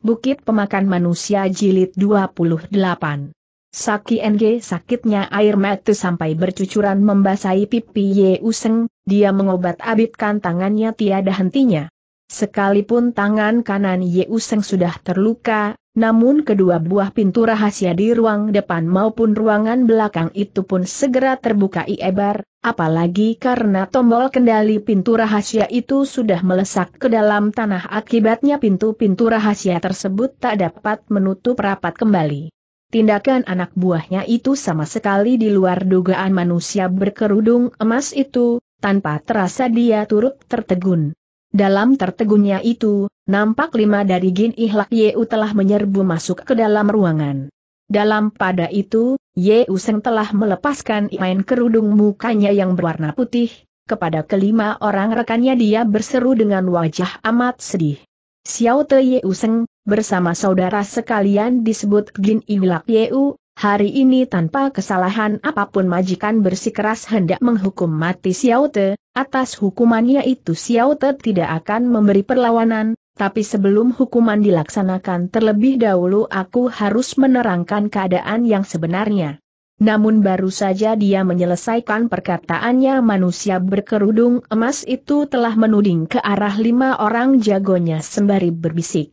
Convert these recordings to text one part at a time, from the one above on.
Bukit Pemakan Manusia Jilid 28 Saki NG sakitnya air mata sampai bercucuran membasahi pipi Ye Useng, dia mengobat-abitkan tangannya tiada hentinya. Sekalipun tangan kanan Ye Useng sudah terluka, namun kedua buah pintu rahasia di ruang depan maupun ruangan belakang itu pun segera terbuka iebar, apalagi karena tombol kendali pintu rahasia itu sudah melesak ke dalam tanah akibatnya pintu-pintu rahasia tersebut tak dapat menutup rapat kembali. Tindakan anak buahnya itu sama sekali di luar dugaan manusia berkerudung emas itu, tanpa terasa dia turut tertegun. Dalam tertegunnya itu, nampak lima dari Gin Ihlak Yeu telah menyerbu masuk ke dalam ruangan. Dalam pada itu, Yeu Seng telah melepaskan main kerudung mukanya yang berwarna putih, kepada kelima orang rekannya dia berseru dengan wajah amat sedih. Xiao Te Yeu Seng, bersama saudara sekalian disebut Gin Ihlak Yeu, hari ini tanpa kesalahan apapun majikan bersikeras hendak menghukum mati Xiao Te, Atas hukumannya itu Xiao Te tidak akan memberi perlawanan, tapi sebelum hukuman dilaksanakan terlebih dahulu aku harus menerangkan keadaan yang sebenarnya. Namun baru saja dia menyelesaikan perkataannya manusia berkerudung emas itu telah menuding ke arah lima orang jagonya sembari berbisik.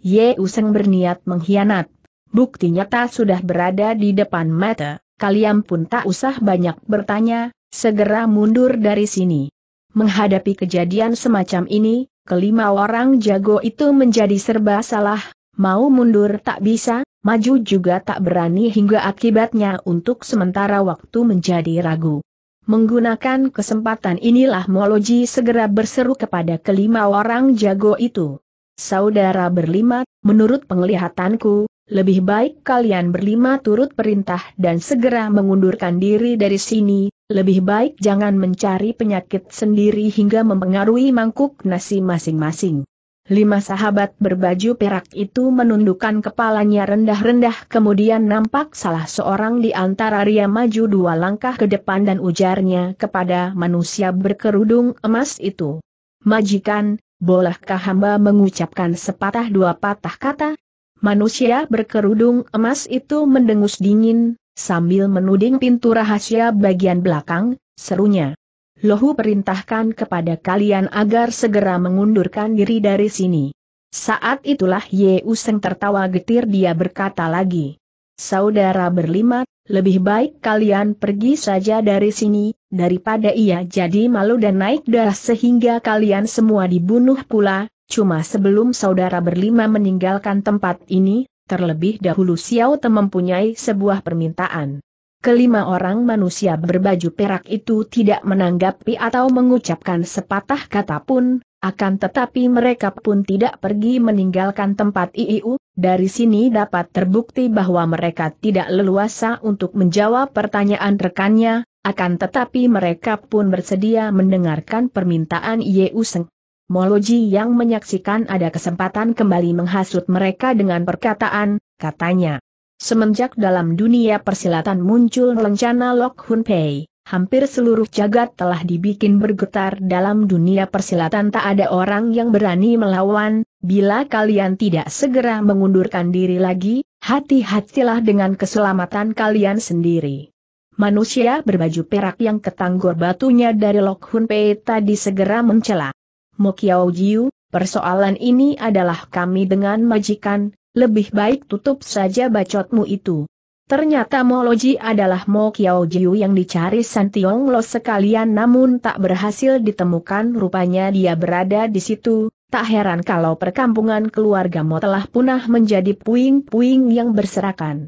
Ye Useng berniat mengkhianat. Bukti nyata sudah berada di depan mata, kalian pun tak usah banyak bertanya, Segera mundur dari sini. Menghadapi kejadian semacam ini, kelima orang jago itu menjadi serba salah, mau mundur tak bisa, maju juga tak berani hingga akibatnya untuk sementara waktu menjadi ragu. Menggunakan kesempatan inilah Moloji segera berseru kepada kelima orang jago itu. Saudara berlima, menurut penglihatanku, lebih baik kalian berlima turut perintah dan segera mengundurkan diri dari sini, lebih baik jangan mencari penyakit sendiri hingga mempengaruhi mangkuk nasi masing-masing. Lima sahabat berbaju perak itu menundukkan kepalanya rendah-rendah kemudian nampak salah seorang di antara ria maju dua langkah ke depan dan ujarnya kepada manusia berkerudung emas itu. Majikan, bolehkah hamba mengucapkan sepatah dua patah kata? Manusia berkerudung emas itu mendengus dingin, Sambil menuding pintu rahasia bagian belakang, serunya. Lohu perintahkan kepada kalian agar segera mengundurkan diri dari sini. Saat itulah Ye Useng tertawa getir dia berkata lagi. Saudara berlima, lebih baik kalian pergi saja dari sini, daripada ia jadi malu dan naik darah sehingga kalian semua dibunuh pula, cuma sebelum saudara berlima meninggalkan tempat ini, Terlebih dahulu Xiao Te mempunyai sebuah permintaan. Kelima orang manusia berbaju perak itu tidak menanggapi atau mengucapkan sepatah kata pun, akan tetapi mereka pun tidak pergi meninggalkan tempat IIU, dari sini dapat terbukti bahwa mereka tidak leluasa untuk menjawab pertanyaan rekannya, akan tetapi mereka pun bersedia mendengarkan permintaan Yeuseng. Moloji yang menyaksikan ada kesempatan kembali menghasut mereka dengan perkataan, katanya. Semenjak dalam dunia persilatan muncul rencana Lok Hun Pei, hampir seluruh jagat telah dibikin bergetar dalam dunia persilatan tak ada orang yang berani melawan, bila kalian tidak segera mengundurkan diri lagi, hati-hatilah dengan keselamatan kalian sendiri. Manusia berbaju perak yang ketanggor batunya dari Lok Hun Pei tadi segera mencela. Mokiao Jiu, persoalan ini adalah kami dengan majikan, lebih baik tutup saja bacotmu itu. Ternyata Moloji adalah Mo Kiao Jiu yang dicari Santiong Lo sekalian namun tak berhasil ditemukan rupanya dia berada di situ, tak heran kalau perkampungan keluarga Mo telah punah menjadi puing-puing yang berserakan.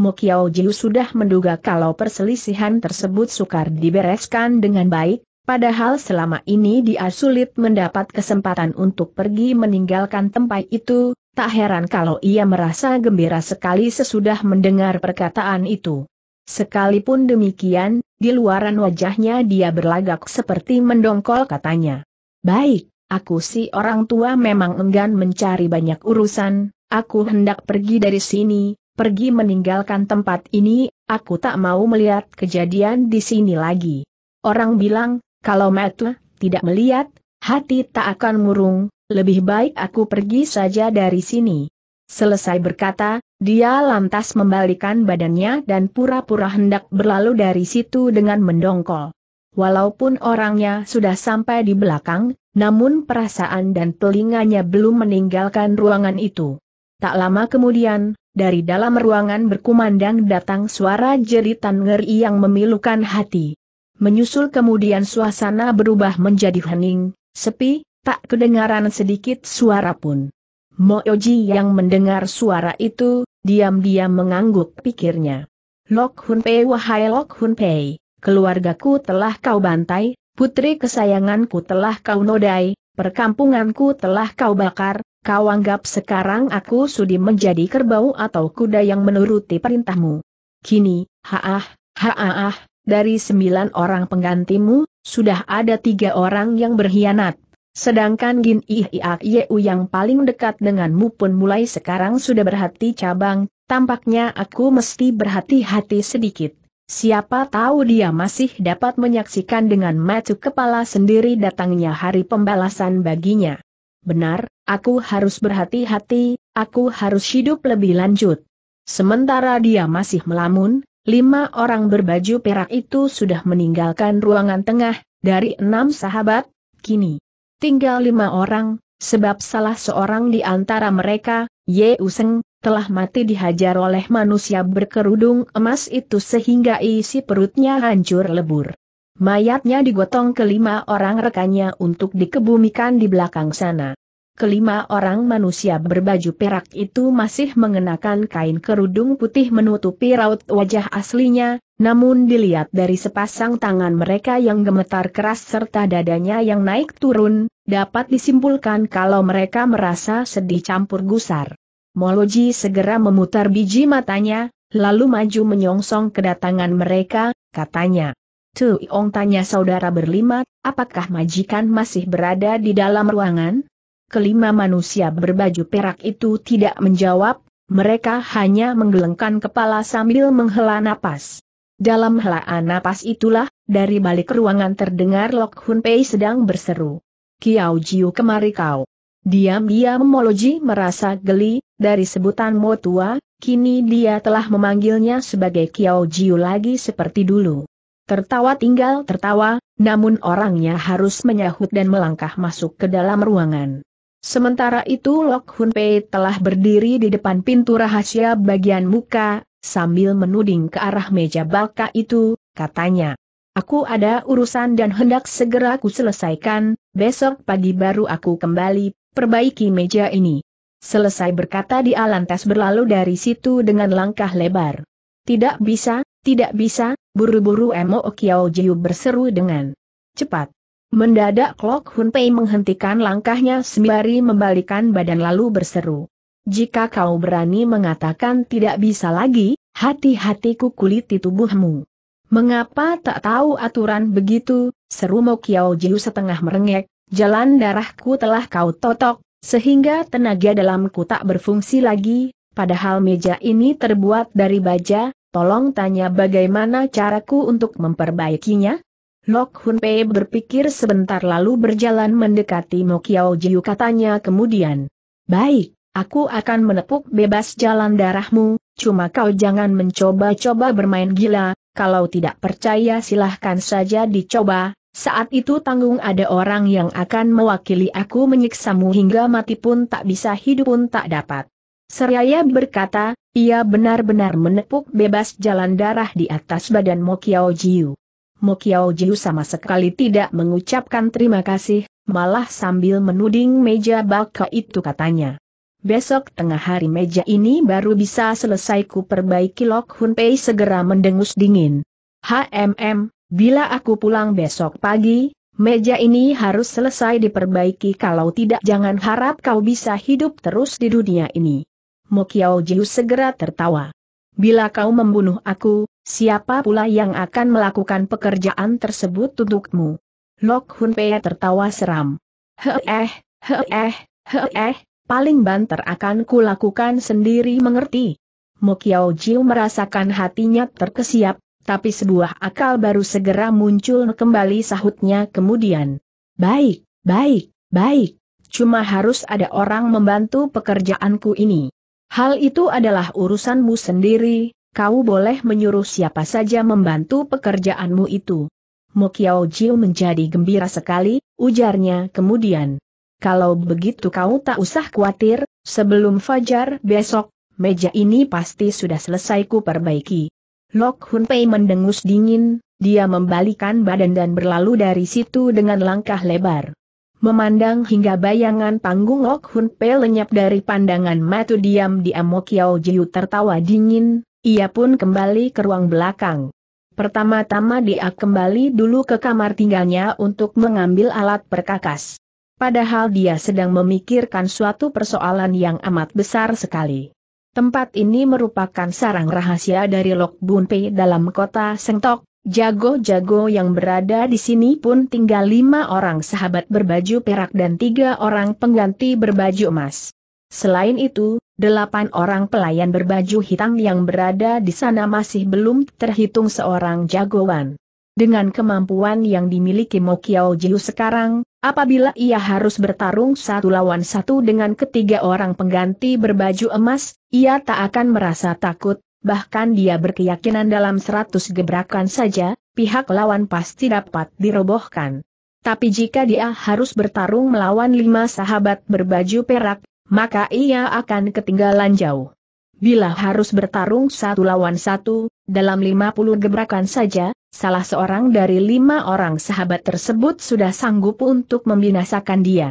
Mo Kiao Jiu sudah menduga kalau perselisihan tersebut sukar dibereskan dengan baik, Padahal selama ini dia sulit mendapat kesempatan untuk pergi meninggalkan tempat itu, tak heran kalau ia merasa gembira sekali sesudah mendengar perkataan itu. Sekalipun demikian, di luaran wajahnya dia berlagak seperti mendongkol katanya. Baik, aku si orang tua memang enggan mencari banyak urusan, aku hendak pergi dari sini, pergi meninggalkan tempat ini, aku tak mau melihat kejadian di sini lagi. Orang bilang, kalau matu, tidak melihat, hati tak akan murung, lebih baik aku pergi saja dari sini. Selesai berkata, dia lantas membalikan badannya dan pura-pura hendak berlalu dari situ dengan mendongkol. Walaupun orangnya sudah sampai di belakang, namun perasaan dan telinganya belum meninggalkan ruangan itu. Tak lama kemudian, dari dalam ruangan berkumandang datang suara jeritan ngeri yang memilukan hati. Menyusul kemudian suasana berubah menjadi hening, sepi, tak kedengaran sedikit suara pun. Mooji yang mendengar suara itu, diam-diam mengangguk pikirnya. Lok Hun Pei wahai Lok Hun Pei, keluargaku telah kau bantai, putri kesayanganku telah kau nodai, perkampunganku telah kau bakar, kau anggap sekarang aku sudi menjadi kerbau atau kuda yang menuruti perintahmu. Kini, haah, haah, dari sembilan orang penggantimu, sudah ada tiga orang yang berkhianat. Sedangkan Gin Ihiak Yeu yang paling dekat denganmu pun mulai sekarang sudah berhati cabang, tampaknya aku mesti berhati-hati sedikit. Siapa tahu dia masih dapat menyaksikan dengan mata kepala sendiri datangnya hari pembalasan baginya. Benar, aku harus berhati-hati, aku harus hidup lebih lanjut. Sementara dia masih melamun, Lima orang berbaju perak itu sudah meninggalkan ruangan tengah, dari enam sahabat, kini tinggal lima orang, sebab salah seorang di antara mereka, Ye Useng, telah mati dihajar oleh manusia berkerudung emas itu sehingga isi perutnya hancur lebur. Mayatnya digotong kelima orang rekannya untuk dikebumikan di belakang sana kelima orang manusia berbaju perak itu masih mengenakan kain kerudung putih menutupi raut wajah aslinya, namun dilihat dari sepasang tangan mereka yang gemetar keras serta dadanya yang naik turun, dapat disimpulkan kalau mereka merasa sedih campur gusar. Moloji segera memutar biji matanya, lalu maju menyongsong kedatangan mereka, katanya. Tuh Ong tanya saudara berlima, apakah majikan masih berada di dalam ruangan? kelima manusia berbaju perak itu tidak menjawab, mereka hanya menggelengkan kepala sambil menghela napas. Dalam helaan napas itulah, dari balik ruangan terdengar Lok Hun Pei sedang berseru. Kiao Jiu kemari kau. Diam-diam Moloji merasa geli, dari sebutan Mo tua, kini dia telah memanggilnya sebagai Kiao Jiu lagi seperti dulu. Tertawa tinggal tertawa, namun orangnya harus menyahut dan melangkah masuk ke dalam ruangan. Sementara itu Lok Hun Pei telah berdiri di depan pintu rahasia bagian muka, sambil menuding ke arah meja baka itu, katanya. Aku ada urusan dan hendak segera ku selesaikan, besok pagi baru aku kembali, perbaiki meja ini. Selesai berkata Di alantas berlalu dari situ dengan langkah lebar. Tidak bisa, tidak bisa, buru-buru Emo Kiao Jiu berseru dengan cepat. Mendadak Klok Hun Pei menghentikan langkahnya sembari membalikan badan lalu berseru. Jika kau berani mengatakan tidak bisa lagi, hati-hatiku kuliti tubuhmu. Mengapa tak tahu aturan begitu, seru Mo Kiao Jiu setengah merengek, jalan darahku telah kau totok, sehingga tenaga dalamku tak berfungsi lagi, padahal meja ini terbuat dari baja, tolong tanya bagaimana caraku untuk memperbaikinya? Lok Hun Pei berpikir sebentar lalu berjalan mendekati Mokiao Jiu katanya kemudian. Baik, aku akan menepuk bebas jalan darahmu, cuma kau jangan mencoba-coba bermain gila, kalau tidak percaya silahkan saja dicoba, saat itu tanggung ada orang yang akan mewakili aku menyiksamu hingga mati pun tak bisa hidup pun tak dapat. Seraya berkata, ia benar-benar menepuk bebas jalan darah di atas badan Mokiao Jiu. Mokiao Jiu sama sekali tidak mengucapkan terima kasih, malah sambil menuding meja baka itu katanya. Besok tengah hari meja ini baru bisa selesai ku perbaiki Lok Hun Pei segera mendengus dingin. HMM, bila aku pulang besok pagi, meja ini harus selesai diperbaiki kalau tidak jangan harap kau bisa hidup terus di dunia ini. Mokiao Jiu segera tertawa. Bila kau membunuh aku, Siapa pula yang akan melakukan pekerjaan tersebut untukmu? Lok Hun Pei tertawa seram. Heeh, heeh, heeh, paling banter akan kulakukan sendiri mengerti. Mokiao Jiu merasakan hatinya terkesiap, tapi sebuah akal baru segera muncul kembali sahutnya kemudian. Baik, baik, baik, cuma harus ada orang membantu pekerjaanku ini. Hal itu adalah urusanmu sendiri, kau boleh menyuruh siapa saja membantu pekerjaanmu itu. Mokyao Jiu menjadi gembira sekali, ujarnya kemudian. Kalau begitu kau tak usah khawatir, sebelum fajar besok, meja ini pasti sudah selesai ku perbaiki. Lok Hun Pei mendengus dingin, dia membalikan badan dan berlalu dari situ dengan langkah lebar. Memandang hingga bayangan panggung Lok Hun Pei lenyap dari pandangan matu diam di Amokiao Jiu tertawa dingin, ia pun kembali ke ruang belakang. Pertama-tama dia kembali dulu ke kamar tinggalnya untuk mengambil alat perkakas. Padahal dia sedang memikirkan suatu persoalan yang amat besar sekali. Tempat ini merupakan sarang rahasia dari Lok Bunpei dalam kota Sengtok, Jago-jago yang berada di sini pun tinggal lima orang sahabat berbaju perak dan tiga orang pengganti berbaju emas. Selain itu, delapan orang pelayan berbaju hitam yang berada di sana masih belum terhitung seorang jagoan. Dengan kemampuan yang dimiliki Mokiao Jiu sekarang, apabila ia harus bertarung satu lawan satu dengan ketiga orang pengganti berbaju emas, ia tak akan merasa takut, bahkan dia berkeyakinan dalam seratus gebrakan saja, pihak lawan pasti dapat dirobohkan. Tapi jika dia harus bertarung melawan lima sahabat berbaju perak, maka ia akan ketinggalan jauh. Bila harus bertarung satu lawan satu, dalam lima puluh gebrakan saja, salah seorang dari lima orang sahabat tersebut sudah sanggup untuk membinasakan dia.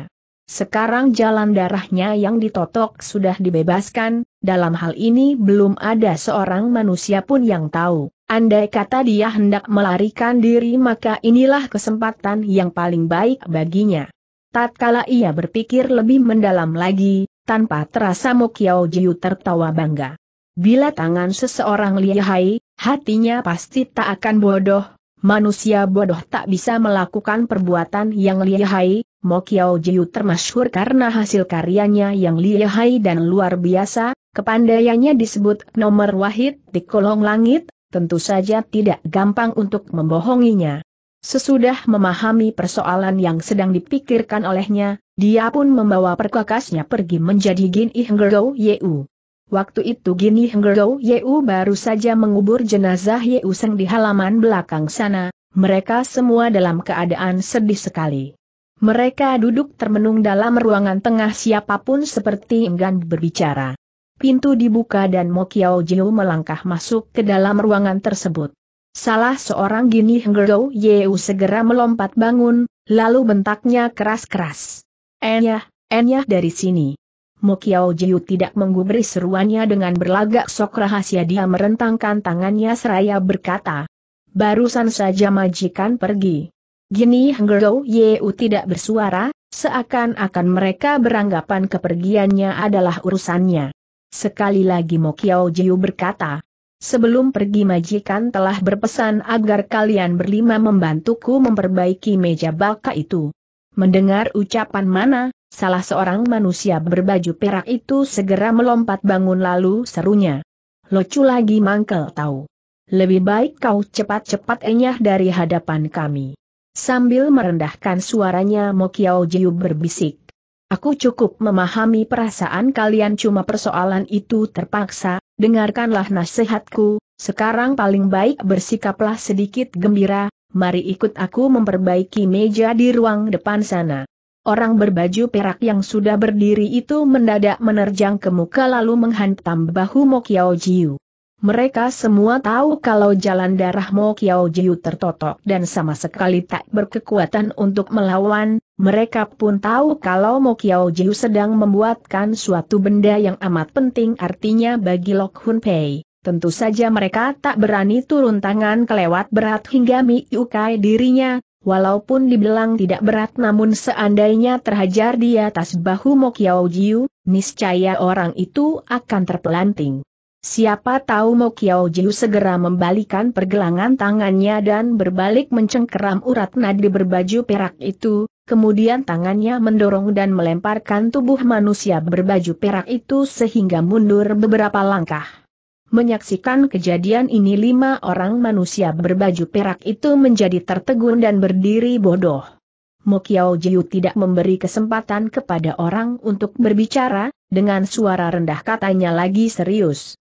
Sekarang jalan darahnya yang ditotok sudah dibebaskan, dalam hal ini belum ada seorang manusia pun yang tahu. Andai kata dia hendak melarikan diri maka inilah kesempatan yang paling baik baginya. Tatkala ia berpikir lebih mendalam lagi, tanpa terasa Mokyao Jiu tertawa bangga. Bila tangan seseorang lihai, hatinya pasti tak akan bodoh, manusia bodoh tak bisa melakukan perbuatan yang lihai, Mokyao Jiu termasyhur karena hasil karyanya yang lihai dan luar biasa, kepandaiannya disebut nomor wahid di kolong langit, tentu saja tidak gampang untuk membohonginya. Sesudah memahami persoalan yang sedang dipikirkan olehnya, dia pun membawa perkakasnya pergi menjadi Gin Ihngero Yeu. Waktu itu Gin Ihngero Yeu baru saja mengubur jenazah Yeu Seng di halaman belakang sana, mereka semua dalam keadaan sedih sekali. Mereka duduk termenung dalam ruangan tengah siapapun seperti enggan berbicara. Pintu dibuka dan Mokiao Jiu melangkah masuk ke dalam ruangan tersebut. Salah seorang gini Hengerdo Yeu segera melompat bangun, lalu bentaknya keras-keras. Enyah, enyah dari sini. Mokyao Jiu tidak menggubris seruannya dengan berlagak sok rahasia dia merentangkan tangannya seraya berkata. Barusan saja majikan pergi. Gini Hengerdo Yeu tidak bersuara, seakan-akan mereka beranggapan kepergiannya adalah urusannya. Sekali lagi Mokyao Jiu berkata, sebelum pergi majikan telah berpesan agar kalian berlima membantuku memperbaiki meja baka itu. Mendengar ucapan mana, salah seorang manusia berbaju perak itu segera melompat bangun lalu serunya. Locu lagi mangkel tahu. Lebih baik kau cepat-cepat enyah dari hadapan kami. Sambil merendahkan suaranya Mokiao Jiu berbisik. Aku cukup memahami perasaan kalian cuma persoalan itu terpaksa Dengarkanlah nasihatku, sekarang paling baik bersikaplah sedikit gembira, mari ikut aku memperbaiki meja di ruang depan sana. Orang berbaju perak yang sudah berdiri itu mendadak menerjang ke muka lalu menghantam bahu Mokyao Jiu. Mereka semua tahu kalau jalan darah Mo Kiao Jiu tertotok dan sama sekali tak berkekuatan untuk melawan, mereka pun tahu kalau Mo Kiao Jiu sedang membuatkan suatu benda yang amat penting artinya bagi Lok Hun Pei. Tentu saja mereka tak berani turun tangan kelewat berat hingga Yukai dirinya, Walaupun dibilang tidak berat namun seandainya terhajar di atas bahu Mo Kiao Jiu, niscaya orang itu akan terpelanting. Siapa tahu Mo Kiao Jiu segera membalikan pergelangan tangannya dan berbalik mencengkeram urat nadi berbaju perak itu, kemudian tangannya mendorong dan melemparkan tubuh manusia berbaju perak itu sehingga mundur beberapa langkah. Menyaksikan kejadian ini lima orang manusia berbaju perak itu menjadi tertegun dan berdiri bodoh. Mo Kiao Jiu tidak memberi kesempatan kepada orang untuk berbicara, dengan suara rendah katanya lagi serius.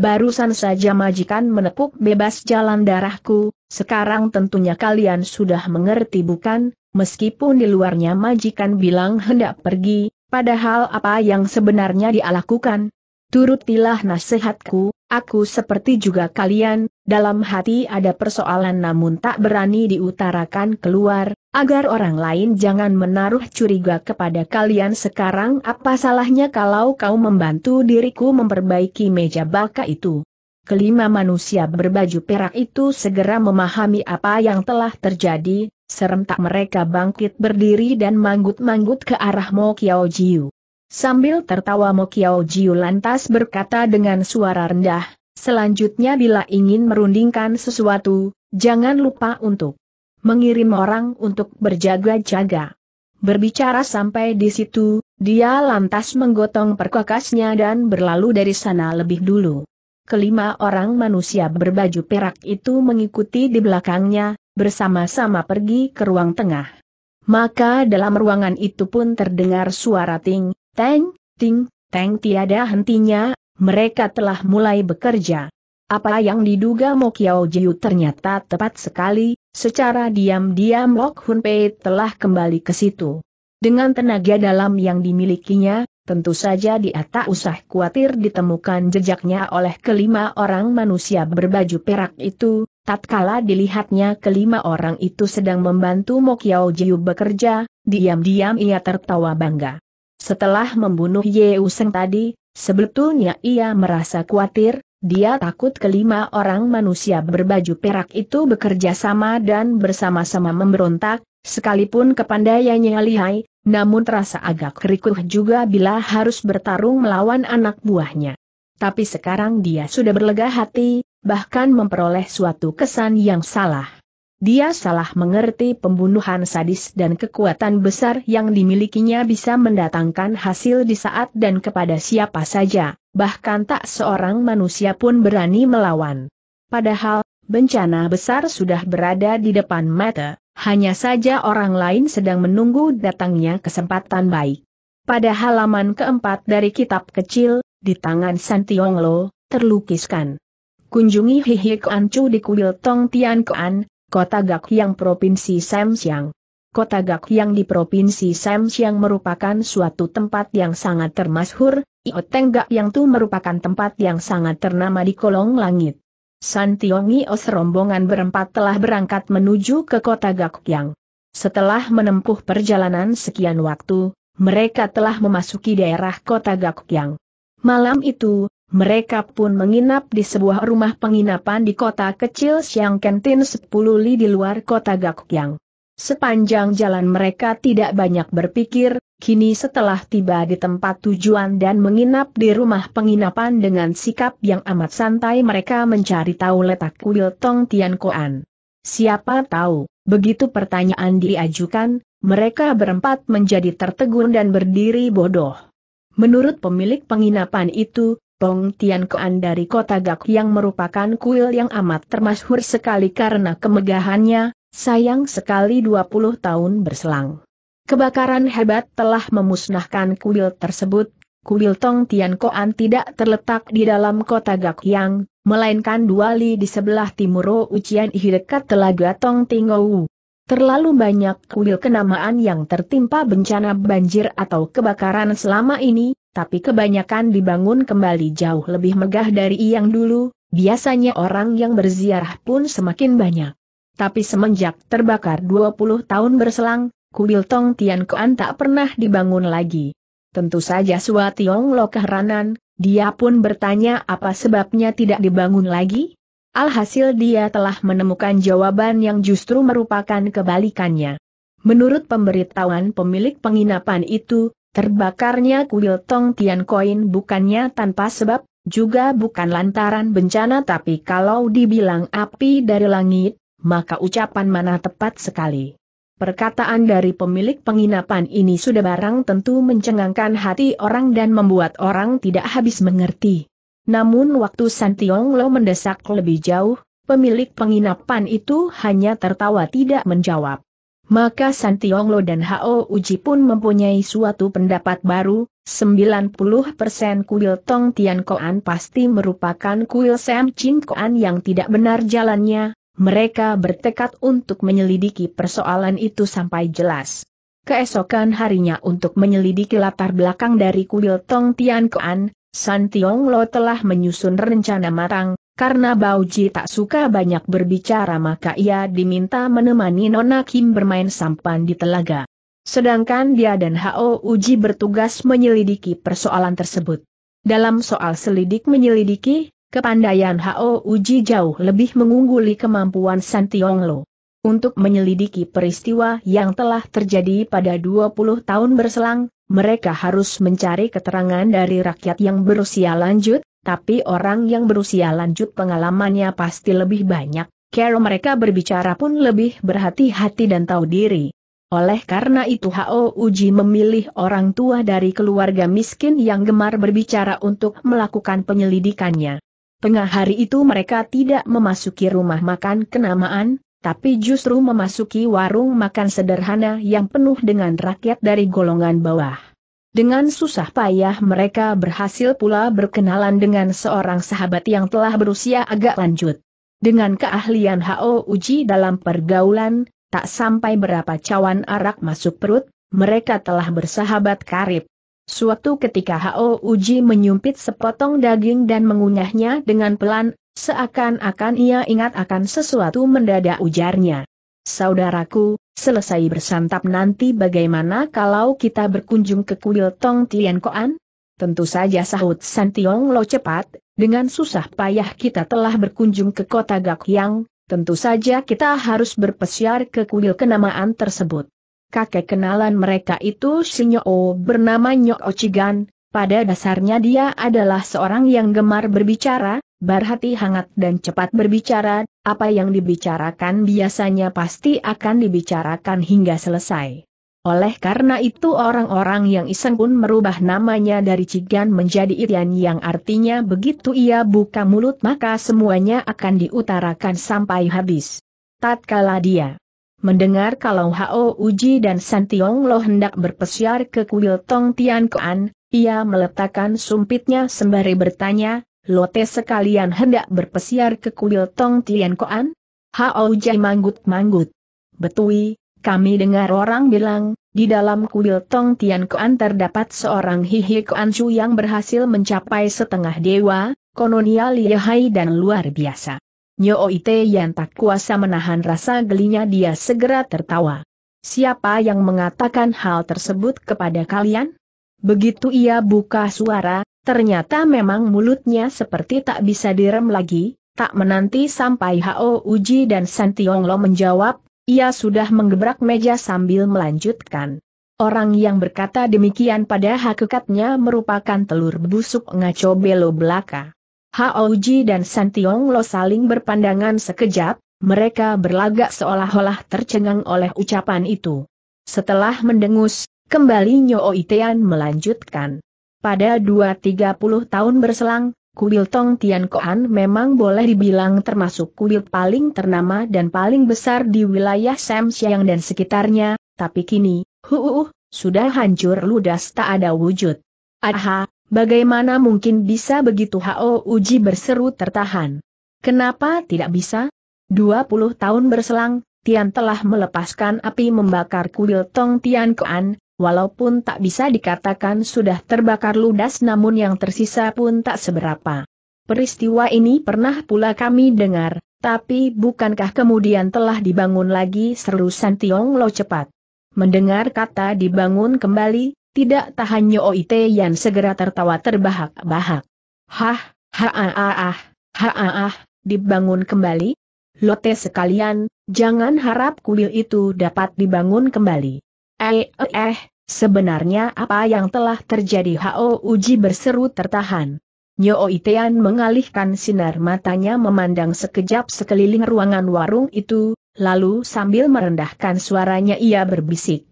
Barusan saja majikan menepuk bebas jalan darahku, sekarang tentunya kalian sudah mengerti bukan, meskipun di luarnya majikan bilang hendak pergi, padahal apa yang sebenarnya dia lakukan. Turutilah nasihatku, aku seperti juga kalian, dalam hati ada persoalan namun tak berani diutarakan keluar, agar orang lain jangan menaruh curiga kepada kalian sekarang apa salahnya kalau kau membantu diriku memperbaiki meja baka itu. Kelima manusia berbaju perak itu segera memahami apa yang telah terjadi, serentak mereka bangkit berdiri dan manggut-manggut ke arah Mo Kiao Jiu. Sambil tertawa Mo Kiao Jiu lantas berkata dengan suara rendah, selanjutnya bila ingin merundingkan sesuatu, jangan lupa untuk mengirim orang untuk berjaga-jaga. Berbicara sampai di situ, dia lantas menggotong perkakasnya dan berlalu dari sana lebih dulu. Kelima orang manusia berbaju perak itu mengikuti di belakangnya, bersama-sama pergi ke ruang tengah. Maka dalam ruangan itu pun terdengar suara ting, teng, ting, teng tiada hentinya, mereka telah mulai bekerja. Apa yang diduga Mo Kiao Jiu ternyata tepat sekali, secara diam-diam Lok Hun Pei telah kembali ke situ. Dengan tenaga dalam yang dimilikinya, tentu saja dia tak usah khawatir ditemukan jejaknya oleh kelima orang manusia berbaju perak itu, tatkala dilihatnya kelima orang itu sedang membantu Mo Kiao Jiu bekerja, diam-diam ia tertawa bangga. Setelah membunuh Ye Useng tadi, sebetulnya ia merasa khawatir, dia takut kelima orang manusia berbaju perak itu bekerja sama dan bersama-sama memberontak, sekalipun kepandaiannya lihai, namun terasa agak kerikuh juga bila harus bertarung melawan anak buahnya. Tapi sekarang dia sudah berlega hati, bahkan memperoleh suatu kesan yang salah. Dia salah mengerti pembunuhan sadis dan kekuatan besar yang dimilikinya bisa mendatangkan hasil di saat dan kepada siapa saja, bahkan tak seorang manusia pun berani melawan. Padahal, bencana besar sudah berada di depan mata, hanya saja orang lain sedang menunggu datangnya kesempatan baik. Pada halaman keempat dari kitab kecil, di tangan Santionglo, terlukiskan. Kunjungi Hihi Kuan Chu di kuil Tong Tian Kuan, Kota Gak Gakyang Provinsi Samsiang. Kota Gak Gakyang di Provinsi Samsiang merupakan suatu tempat yang sangat termasyhur, Ioteng Gakyang itu merupakan tempat yang sangat ternama di kolong langit. os rombongan berempat telah berangkat menuju ke kota Gak Gakyang. Setelah menempuh perjalanan sekian waktu, mereka telah memasuki daerah kota Gak Gakyang. Malam itu, mereka pun menginap di sebuah rumah penginapan di kota kecil Siang Kentin 10 li di luar kota Gakyang. Sepanjang jalan mereka tidak banyak berpikir, kini setelah tiba di tempat tujuan dan menginap di rumah penginapan dengan sikap yang amat santai mereka mencari tahu letak kuil Tong Tian Koan. Siapa tahu, begitu pertanyaan diajukan, mereka berempat menjadi tertegun dan berdiri bodoh. Menurut pemilik penginapan itu, Pong Tian Kuan dari kota Gak yang merupakan kuil yang amat termasyhur sekali karena kemegahannya, sayang sekali 20 tahun berselang. Kebakaran hebat telah memusnahkan kuil tersebut, kuil Tong Tian Kuan tidak terletak di dalam kota Gak yang, melainkan dua li di sebelah timur Ucian Ihi dekat telaga Tong Tingowu. Terlalu banyak kuil kenamaan yang tertimpa bencana banjir atau kebakaran selama ini, tapi kebanyakan dibangun kembali jauh lebih megah dari yang dulu, biasanya orang yang berziarah pun semakin banyak. Tapi semenjak terbakar 20 tahun berselang, kuil Tong Tian Kuan tak pernah dibangun lagi. Tentu saja Sua Tiong Lo keheranan, dia pun bertanya apa sebabnya tidak dibangun lagi, Alhasil dia telah menemukan jawaban yang justru merupakan kebalikannya. Menurut pemberitahuan pemilik penginapan itu, terbakarnya kuil Tong Tian Koin bukannya tanpa sebab, juga bukan lantaran bencana tapi kalau dibilang api dari langit, maka ucapan mana tepat sekali. Perkataan dari pemilik penginapan ini sudah barang tentu mencengangkan hati orang dan membuat orang tidak habis mengerti. Namun waktu Santiong Lo mendesak lebih jauh, pemilik penginapan itu hanya tertawa tidak menjawab. Maka Santiong Lo dan Hao Uji pun mempunyai suatu pendapat baru, 90% kuil Tong Tian Koan pasti merupakan kuil Sam Chin Koan yang tidak benar jalannya, mereka bertekad untuk menyelidiki persoalan itu sampai jelas. Keesokan harinya untuk menyelidiki latar belakang dari kuil Tong Tian Koan, San Tiong Lo telah menyusun rencana matang, karena Bauji tak suka banyak berbicara maka ia diminta menemani Nona Kim bermain sampan di telaga. Sedangkan dia dan Hao Uji bertugas menyelidiki persoalan tersebut. Dalam soal selidik menyelidiki, kepandaian Hao Uji jauh lebih mengungguli kemampuan San Tiong Lo. Untuk menyelidiki peristiwa yang telah terjadi pada 20 tahun berselang, mereka harus mencari keterangan dari rakyat yang berusia lanjut, tapi orang yang berusia lanjut pengalamannya pasti lebih banyak, Kero mereka berbicara pun lebih berhati-hati dan tahu diri. Oleh karena itu HO Uji memilih orang tua dari keluarga miskin yang gemar berbicara untuk melakukan penyelidikannya. Tengah hari itu mereka tidak memasuki rumah makan kenamaan, tapi justru memasuki warung makan sederhana yang penuh dengan rakyat dari golongan bawah. Dengan susah payah mereka berhasil pula berkenalan dengan seorang sahabat yang telah berusia agak lanjut. Dengan keahlian H.O. Uji dalam pergaulan, tak sampai berapa cawan arak masuk perut, mereka telah bersahabat karib. Suatu ketika H.O. Uji menyumpit sepotong daging dan mengunyahnya dengan pelan, Seakan-akan ia ingat akan sesuatu mendadak ujarnya. Saudaraku, selesai bersantap nanti bagaimana kalau kita berkunjung ke kuil Tong Tian Koan? Tentu saja sahut San Tiong Lo cepat, dengan susah payah kita telah berkunjung ke kota Gak Yang, tentu saja kita harus berpesiar ke kuil kenamaan tersebut. Kakek kenalan mereka itu Sinyo bernama Nyok Ochigan, pada dasarnya dia adalah seorang yang gemar berbicara, Barhati hangat dan cepat berbicara, apa yang dibicarakan biasanya pasti akan dibicarakan hingga selesai. Oleh karena itu orang-orang yang iseng pun merubah namanya dari Cigan menjadi Irian yang artinya begitu ia buka mulut maka semuanya akan diutarakan sampai habis. Tatkala dia mendengar kalau Hao Uji dan Santiong Lo hendak berpesiar ke kuil Tong Tian Kuan, ia meletakkan sumpitnya sembari bertanya, Lote sekalian hendak berpesiar ke kuil Tong Tian Koan? Hao Jai manggut-manggut. Betui, kami dengar orang bilang, di dalam kuil Tong Tian Koan terdapat seorang Hihi Koan Chu yang berhasil mencapai setengah dewa, kononial lihai dan luar biasa. Nyo Oite yang tak kuasa menahan rasa gelinya dia segera tertawa. Siapa yang mengatakan hal tersebut kepada kalian? Begitu ia buka suara, Ternyata memang mulutnya seperti tak bisa direm lagi, tak menanti sampai Hao Uji dan Santiong Lo menjawab, ia sudah menggebrak meja sambil melanjutkan. Orang yang berkata demikian pada hakikatnya merupakan telur busuk ngaco belo belaka. Hao Uji dan Santiong Lo saling berpandangan sekejap, mereka berlagak seolah-olah tercengang oleh ucapan itu. Setelah mendengus, kembali Nyo Itean melanjutkan. Pada 2-30 tahun berselang, kuil Tong Tian Koan memang boleh dibilang termasuk kuil paling ternama dan paling besar di wilayah Samsiang dan sekitarnya, tapi kini, huuh, sudah hancur ludas tak ada wujud. Aha, bagaimana mungkin bisa begitu Hao Uji berseru tertahan. Kenapa tidak bisa? Dua puluh tahun berselang, Tian telah melepaskan api membakar kuil Tong Tian Koan, walaupun tak bisa dikatakan sudah terbakar ludas namun yang tersisa pun tak seberapa. Peristiwa ini pernah pula kami dengar, tapi bukankah kemudian telah dibangun lagi seru Santiong Lo cepat. Mendengar kata dibangun kembali, tidak tahannya Nyo Ite Yan segera tertawa terbahak-bahak. Hah, ha ah ah ah, ha ah ah, dibangun kembali? Lote sekalian, jangan harap kuil itu dapat dibangun kembali. Eh eh eh, Sebenarnya apa yang telah terjadi Hao Uji berseru tertahan. Nyo Itean mengalihkan sinar matanya memandang sekejap sekeliling ruangan warung itu, lalu sambil merendahkan suaranya ia berbisik.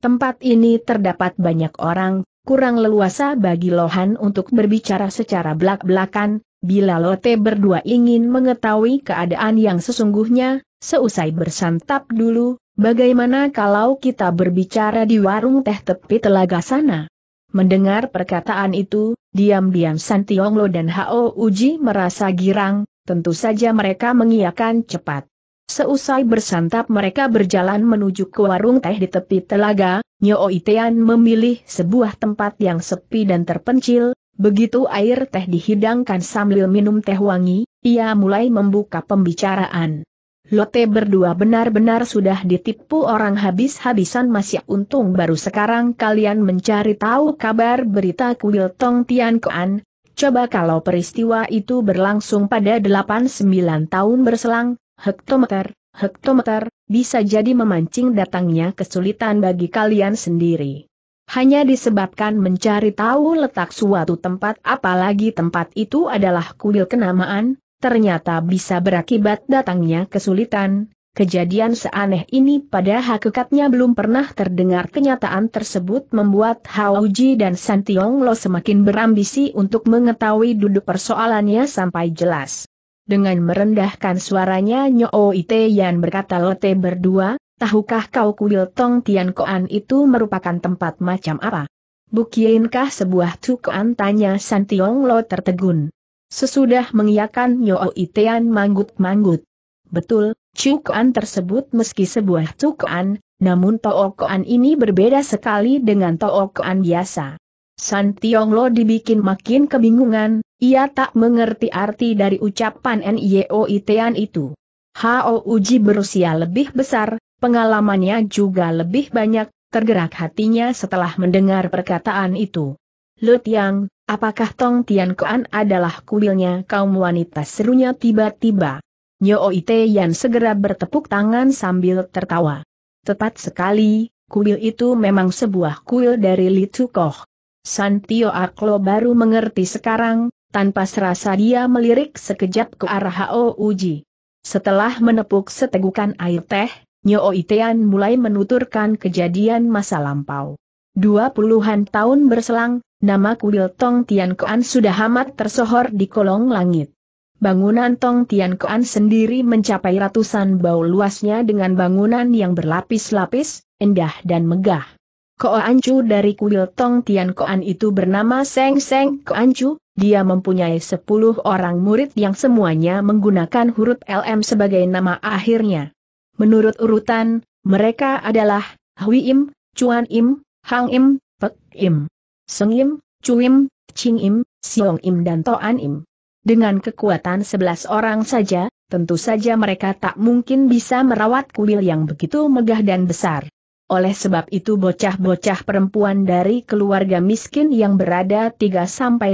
Tempat ini terdapat banyak orang, kurang leluasa bagi Lohan untuk berbicara secara belak-belakan, bila Lote berdua ingin mengetahui keadaan yang sesungguhnya, seusai bersantap dulu, Bagaimana kalau kita berbicara di warung teh tepi telaga sana? Mendengar perkataan itu, diam-diam San Tionglo dan Hao Uji merasa girang, tentu saja mereka mengiyakan cepat. Seusai bersantap mereka berjalan menuju ke warung teh di tepi telaga, Nyo Itean memilih sebuah tempat yang sepi dan terpencil, begitu air teh dihidangkan sambil minum teh wangi, ia mulai membuka pembicaraan. Lote berdua benar-benar sudah ditipu orang habis-habisan masih untung baru sekarang kalian mencari tahu kabar berita kuil Tong Tian Koan. Coba kalau peristiwa itu berlangsung pada 8-9 tahun berselang, hektometer, hektometer, bisa jadi memancing datangnya kesulitan bagi kalian sendiri. Hanya disebabkan mencari tahu letak suatu tempat apalagi tempat itu adalah kuil kenamaan, ternyata bisa berakibat datangnya kesulitan. Kejadian seaneh ini pada hakikatnya belum pernah terdengar kenyataan tersebut membuat Haoji dan Santiong Lo semakin berambisi untuk mengetahui duduk persoalannya sampai jelas. Dengan merendahkan suaranya Nyo Ite Yan berkata Lote berdua, tahukah kau kuil Tong Tian Koan itu merupakan tempat macam apa? Bukienkah sebuah tukuan tanya Santiong Lo tertegun. Sesudah mengiyakan Nyo Itean manggut-manggut. Betul, cukaan tersebut meski sebuah cukaan, namun tookoan ini berbeda sekali dengan tookoan biasa. San Tiong Lo dibikin makin kebingungan, ia tak mengerti arti dari ucapan Nyo Itean itu. Hao Uji berusia lebih besar, pengalamannya juga lebih banyak, tergerak hatinya setelah mendengar perkataan itu. Lut Yang, Apakah Tong Tian Kuan adalah kuilnya kaum wanita serunya tiba-tiba? Nyo Ite Yan segera bertepuk tangan sambil tertawa. Tepat sekali, kuil itu memang sebuah kuil dari Li Tukoh. San Tio Aklo baru mengerti sekarang, tanpa serasa dia melirik sekejap ke arah Hao Uji. Setelah menepuk setegukan air teh, Nyo Itean mulai menuturkan kejadian masa lampau. Dua puluhan tahun berselang, Nama kuil Tong Tian Koan sudah amat tersohor di kolong langit. Bangunan Tong Tian Koan sendiri mencapai ratusan bau luasnya dengan bangunan yang berlapis-lapis, indah dan megah. Koancu dari kuil Tong Tian Koan itu bernama Seng Seng Koancu, dia mempunyai sepuluh orang murid yang semuanya menggunakan huruf LM sebagai nama akhirnya. Menurut urutan, mereka adalah Hui Im, Chuan Im, Hang Im, Pek Im. Sengim, Cuim, cingim, Siongim dan Toanim. Dengan kekuatan sebelas orang saja, tentu saja mereka tak mungkin bisa merawat kuil yang begitu megah dan besar. Oleh sebab itu bocah-bocah perempuan dari keluarga miskin yang berada 3-50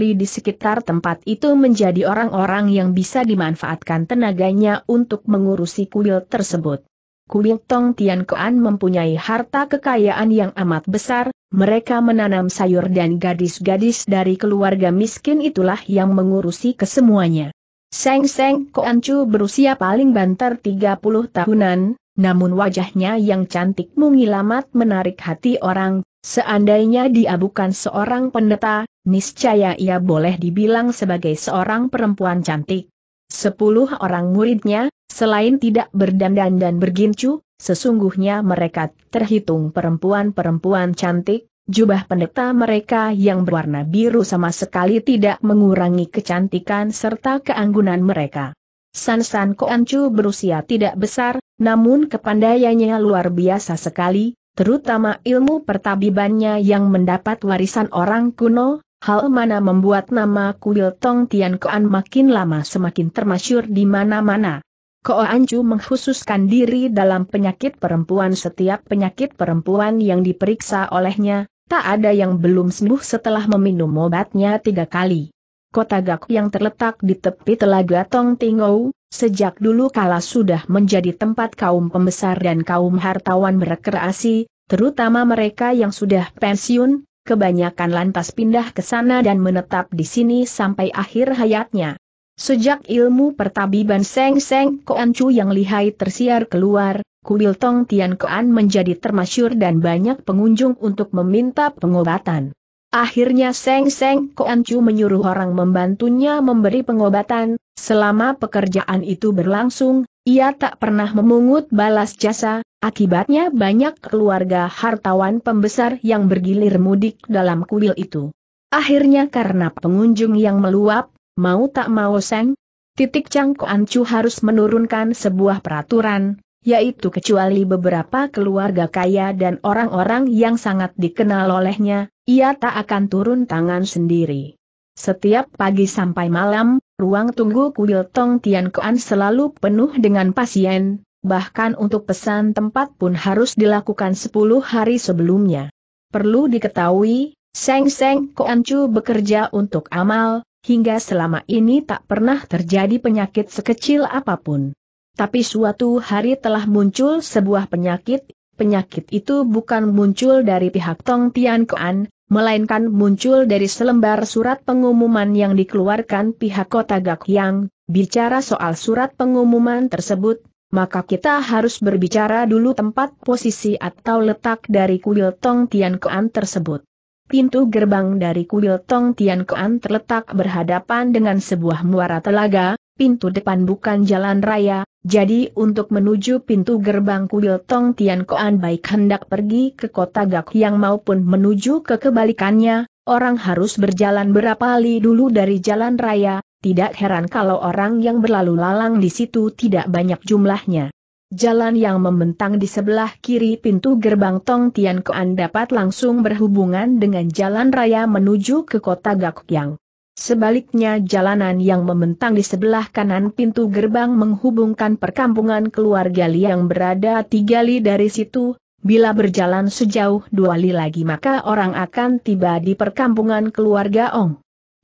li di sekitar tempat itu menjadi orang-orang yang bisa dimanfaatkan tenaganya untuk mengurusi kuil tersebut. Kuil Tong Tian Kuan mempunyai harta kekayaan yang amat besar, mereka menanam sayur dan gadis-gadis dari keluarga miskin itulah yang mengurusi kesemuanya. Seng Seng Koancu berusia paling banter 30 tahunan, namun wajahnya yang cantik mengilamat menarik hati orang, seandainya dia bukan seorang pendeta, niscaya ia boleh dibilang sebagai seorang perempuan cantik. Sepuluh orang muridnya, selain tidak berdandan dan bergincu, Sesungguhnya mereka terhitung perempuan-perempuan cantik, jubah pendeta mereka yang berwarna biru sama sekali tidak mengurangi kecantikan serta keanggunan mereka. San San Koanchu berusia tidak besar, namun kepandaiannya luar biasa sekali, terutama ilmu pertabibannya yang mendapat warisan orang kuno, hal mana membuat nama kuil Tong Tian Koan makin lama semakin termasyur di mana-mana. Ko Anju mengkhususkan diri dalam penyakit perempuan setiap penyakit perempuan yang diperiksa olehnya, tak ada yang belum sembuh setelah meminum obatnya tiga kali. Kota Gak yang terletak di tepi telaga Tong Tingou, sejak dulu kala sudah menjadi tempat kaum pembesar dan kaum hartawan berekreasi, terutama mereka yang sudah pensiun, kebanyakan lantas pindah ke sana dan menetap di sini sampai akhir hayatnya. Sejak ilmu pertabiban Seng Seng Koan Chu yang lihai tersiar keluar, kuil Tong Tian Koan menjadi termasyur dan banyak pengunjung untuk meminta pengobatan. Akhirnya Seng Seng Koan Chu menyuruh orang membantunya memberi pengobatan, selama pekerjaan itu berlangsung, ia tak pernah memungut balas jasa, akibatnya banyak keluarga hartawan pembesar yang bergilir mudik dalam kuil itu. Akhirnya karena pengunjung yang meluap, Mau tak mau seng? Titik Cangko Ancu harus menurunkan sebuah peraturan, yaitu kecuali beberapa keluarga kaya dan orang-orang yang sangat dikenal olehnya, ia tak akan turun tangan sendiri. Setiap pagi sampai malam, ruang tunggu kuil Tong Tian Kuan selalu penuh dengan pasien, bahkan untuk pesan tempat pun harus dilakukan 10 hari sebelumnya. Perlu diketahui, Seng Seng Chu bekerja untuk amal, Hingga selama ini tak pernah terjadi penyakit sekecil apapun. Tapi suatu hari telah muncul sebuah penyakit, penyakit itu bukan muncul dari pihak Tong Tian Koan, melainkan muncul dari selembar surat pengumuman yang dikeluarkan pihak kota Gakyang, bicara soal surat pengumuman tersebut, maka kita harus berbicara dulu tempat posisi atau letak dari kuil Tong Tian Koan tersebut. Pintu gerbang dari kuil Tong Tian Kuan terletak berhadapan dengan sebuah muara telaga, pintu depan bukan jalan raya, jadi untuk menuju pintu gerbang kuil Tong Tian Kuan baik hendak pergi ke kota Gak yang maupun menuju ke kebalikannya, orang harus berjalan berapa li dulu dari jalan raya, tidak heran kalau orang yang berlalu lalang di situ tidak banyak jumlahnya. Jalan yang membentang di sebelah kiri pintu gerbang Tong Tian Kuan dapat langsung berhubungan dengan jalan raya menuju ke kota Gakyang. Sebaliknya jalanan yang membentang di sebelah kanan pintu gerbang menghubungkan perkampungan keluarga Li yang berada tiga li dari situ, bila berjalan sejauh dua li lagi maka orang akan tiba di perkampungan keluarga Ong.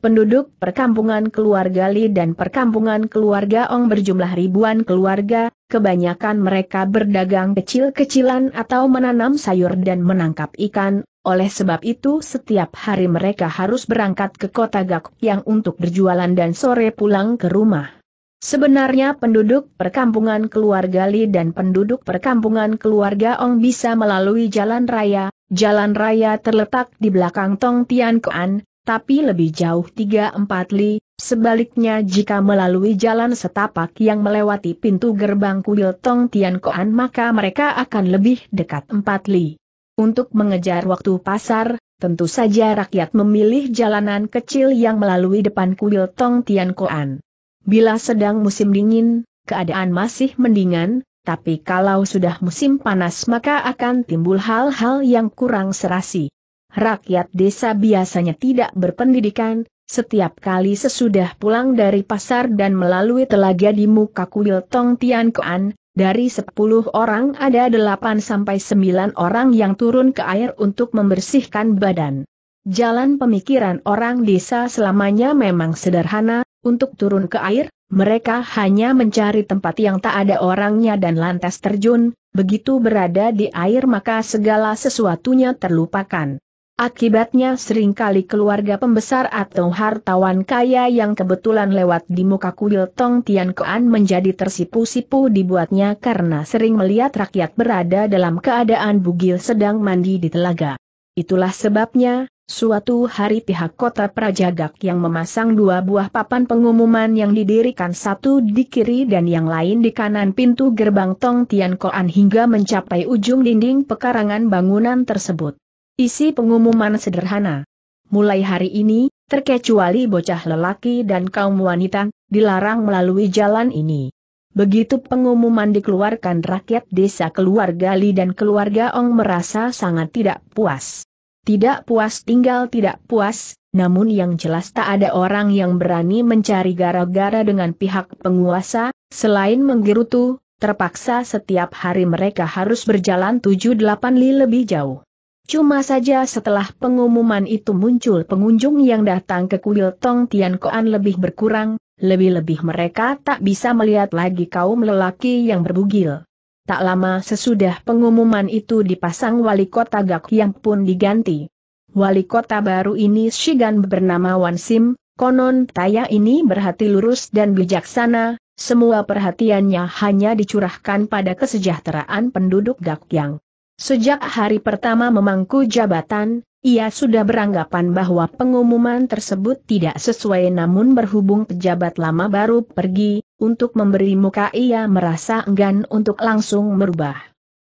Penduduk perkampungan keluarga Li dan perkampungan keluarga Ong berjumlah ribuan keluarga, kebanyakan mereka berdagang kecil-kecilan atau menanam sayur dan menangkap ikan, oleh sebab itu setiap hari mereka harus berangkat ke kota Gak yang untuk berjualan dan sore pulang ke rumah. Sebenarnya penduduk perkampungan keluarga Li dan penduduk perkampungan keluarga Ong bisa melalui jalan raya, jalan raya terletak di belakang Tong Tian Kuan, tapi lebih jauh 3-4 li, sebaliknya jika melalui jalan setapak yang melewati pintu gerbang kuil Tong Tian Koan maka mereka akan lebih dekat 4 li. Untuk mengejar waktu pasar, tentu saja rakyat memilih jalanan kecil yang melalui depan kuil Tong Tian Koan. Bila sedang musim dingin, keadaan masih mendingan, tapi kalau sudah musim panas maka akan timbul hal-hal yang kurang serasi rakyat desa biasanya tidak berpendidikan, setiap kali sesudah pulang dari pasar dan melalui telaga di muka kuil Tong Tian Kuan, dari 10 orang ada 8 sampai 9 orang yang turun ke air untuk membersihkan badan. Jalan pemikiran orang desa selamanya memang sederhana, untuk turun ke air, mereka hanya mencari tempat yang tak ada orangnya dan lantas terjun, begitu berada di air maka segala sesuatunya terlupakan. Akibatnya seringkali keluarga pembesar atau hartawan kaya yang kebetulan lewat di muka kuil Tong Tian Kuan menjadi tersipu-sipu dibuatnya karena sering melihat rakyat berada dalam keadaan bugil sedang mandi di telaga. Itulah sebabnya, suatu hari pihak kota Prajagak yang memasang dua buah papan pengumuman yang didirikan satu di kiri dan yang lain di kanan pintu gerbang Tong Tian Kuan hingga mencapai ujung dinding pekarangan bangunan tersebut. Isi pengumuman sederhana. Mulai hari ini, terkecuali bocah lelaki dan kaum wanita, dilarang melalui jalan ini. Begitu pengumuman dikeluarkan rakyat desa keluarga Li dan keluarga Ong merasa sangat tidak puas. Tidak puas tinggal tidak puas, namun yang jelas tak ada orang yang berani mencari gara-gara dengan pihak penguasa, selain menggerutu, terpaksa setiap hari mereka harus berjalan 7-8 li lebih jauh. Cuma saja setelah pengumuman itu muncul pengunjung yang datang ke kuil Tong Tian Koan lebih berkurang, lebih-lebih mereka tak bisa melihat lagi kaum lelaki yang berbugil. Tak lama sesudah pengumuman itu dipasang wali kota Gak yang pun diganti. Wali kota baru ini Shigan bernama Wan Sim, konon Taya ini berhati lurus dan bijaksana, semua perhatiannya hanya dicurahkan pada kesejahteraan penduduk Gak Yang. Sejak hari pertama memangku jabatan, ia sudah beranggapan bahwa pengumuman tersebut tidak sesuai namun berhubung pejabat lama baru pergi, untuk memberi muka ia merasa enggan untuk langsung merubah.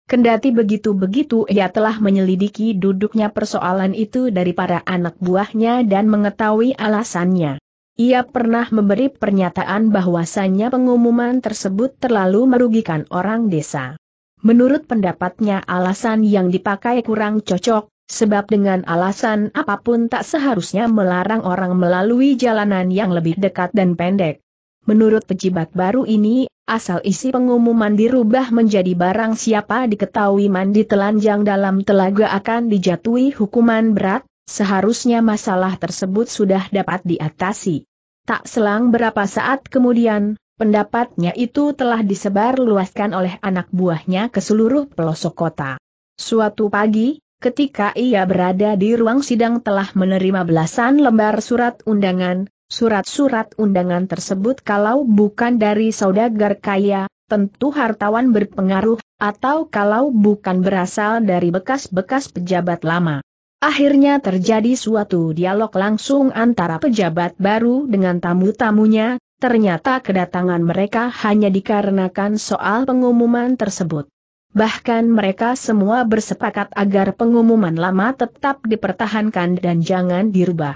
Kendati begitu-begitu ia telah menyelidiki duduknya persoalan itu dari para anak buahnya dan mengetahui alasannya. Ia pernah memberi pernyataan bahwasannya pengumuman tersebut terlalu merugikan orang desa. Menurut pendapatnya alasan yang dipakai kurang cocok, sebab dengan alasan apapun tak seharusnya melarang orang melalui jalanan yang lebih dekat dan pendek. Menurut pejibat baru ini, asal isi pengumuman dirubah menjadi barang siapa diketahui mandi telanjang dalam telaga akan dijatuhi hukuman berat, seharusnya masalah tersebut sudah dapat diatasi. Tak selang berapa saat kemudian, Pendapatnya itu telah disebar luaskan oleh anak buahnya ke seluruh pelosok kota. Suatu pagi, ketika ia berada di ruang sidang telah menerima belasan lembar surat undangan, surat-surat undangan tersebut kalau bukan dari saudagar kaya, tentu hartawan berpengaruh, atau kalau bukan berasal dari bekas-bekas pejabat lama. Akhirnya terjadi suatu dialog langsung antara pejabat baru dengan tamu-tamunya, Ternyata kedatangan mereka hanya dikarenakan soal pengumuman tersebut. Bahkan mereka semua bersepakat agar pengumuman lama tetap dipertahankan dan jangan dirubah.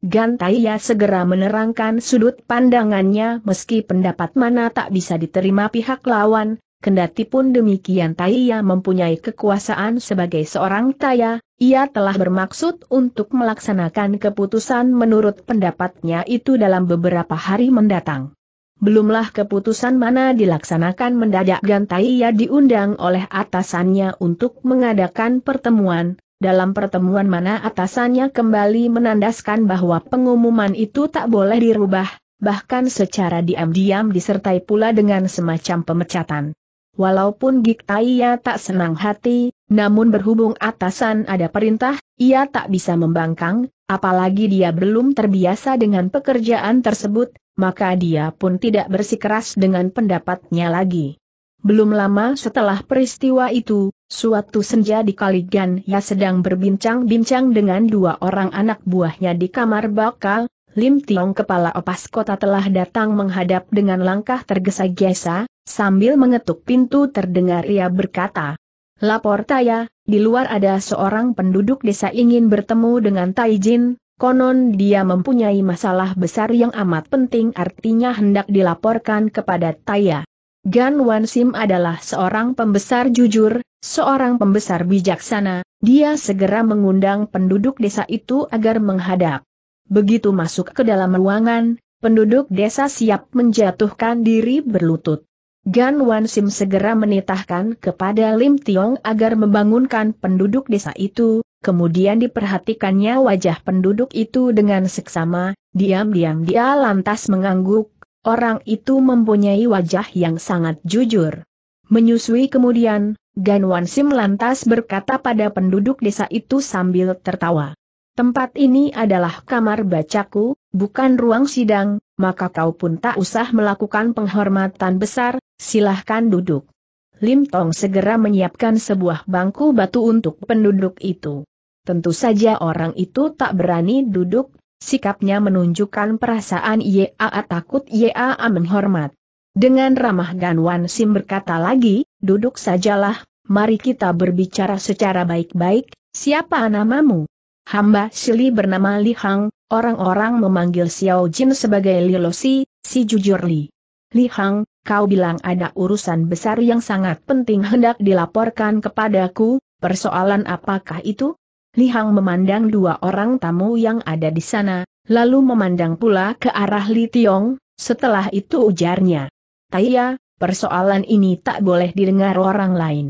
Gantaya segera menerangkan sudut pandangannya meski pendapat mana tak bisa diterima pihak lawan, Kendati pun demikian Taiya mempunyai kekuasaan sebagai seorang Taya, ia telah bermaksud untuk melaksanakan keputusan menurut pendapatnya itu dalam beberapa hari mendatang. Belumlah keputusan mana dilaksanakan mendadak dan Gantaiya diundang oleh atasannya untuk mengadakan pertemuan, dalam pertemuan mana atasannya kembali menandaskan bahwa pengumuman itu tak boleh dirubah, bahkan secara diam-diam disertai pula dengan semacam pemecatan. Walaupun Gik Taya tak senang hati, namun berhubung atasan ada perintah, ia tak bisa membangkang, apalagi dia belum terbiasa dengan pekerjaan tersebut, maka dia pun tidak bersikeras dengan pendapatnya lagi. Belum lama setelah peristiwa itu, suatu senja di Kaligan ia sedang berbincang-bincang dengan dua orang anak buahnya di kamar bakal, Lim Tiong kepala opas kota telah datang menghadap dengan langkah tergesa-gesa, Sambil mengetuk pintu terdengar ia berkata, Lapor Taya, di luar ada seorang penduduk desa ingin bertemu dengan Taijin, konon dia mempunyai masalah besar yang amat penting artinya hendak dilaporkan kepada Taya. Gan Wan Sim adalah seorang pembesar jujur, seorang pembesar bijaksana, dia segera mengundang penduduk desa itu agar menghadap. Begitu masuk ke dalam ruangan, penduduk desa siap menjatuhkan diri berlutut. Gan Wan Sim segera menitahkan kepada Lim Tiong agar membangunkan penduduk desa itu, kemudian diperhatikannya wajah penduduk itu dengan seksama, diam-diam dia lantas mengangguk, orang itu mempunyai wajah yang sangat jujur. Menyusui kemudian, Gan Wan Sim lantas berkata pada penduduk desa itu sambil tertawa. Tempat ini adalah kamar bacaku, bukan ruang sidang, maka kau pun tak usah melakukan penghormatan besar, Silahkan duduk. Lim Tong segera menyiapkan sebuah bangku batu untuk penduduk itu. Tentu saja orang itu tak berani duduk, sikapnya menunjukkan perasaan Yaa takut Yaa menghormat. Dengan ramah Gan Wan Sim berkata lagi, duduk sajalah, mari kita berbicara secara baik-baik, siapa namamu? Hamba Shili bernama Li Hang, orang-orang memanggil Xiao Jin sebagai Li Lo Si, si jujur Li. Li Hang, kau bilang ada urusan besar yang sangat penting hendak dilaporkan kepadaku, persoalan apakah itu? Lihang memandang dua orang tamu yang ada di sana, lalu memandang pula ke arah Li Tiong, setelah itu ujarnya. Taya, persoalan ini tak boleh didengar orang lain.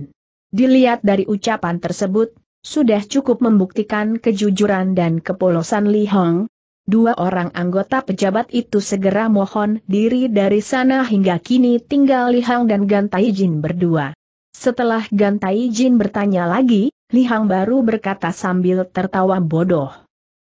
Dilihat dari ucapan tersebut, sudah cukup membuktikan kejujuran dan kepolosan Li Hong, Dua orang anggota pejabat itu segera mohon diri dari sana hingga kini tinggal Lihang dan Gantai Jin berdua. Setelah Gantai Jin bertanya lagi, Lihang baru berkata sambil tertawa bodoh.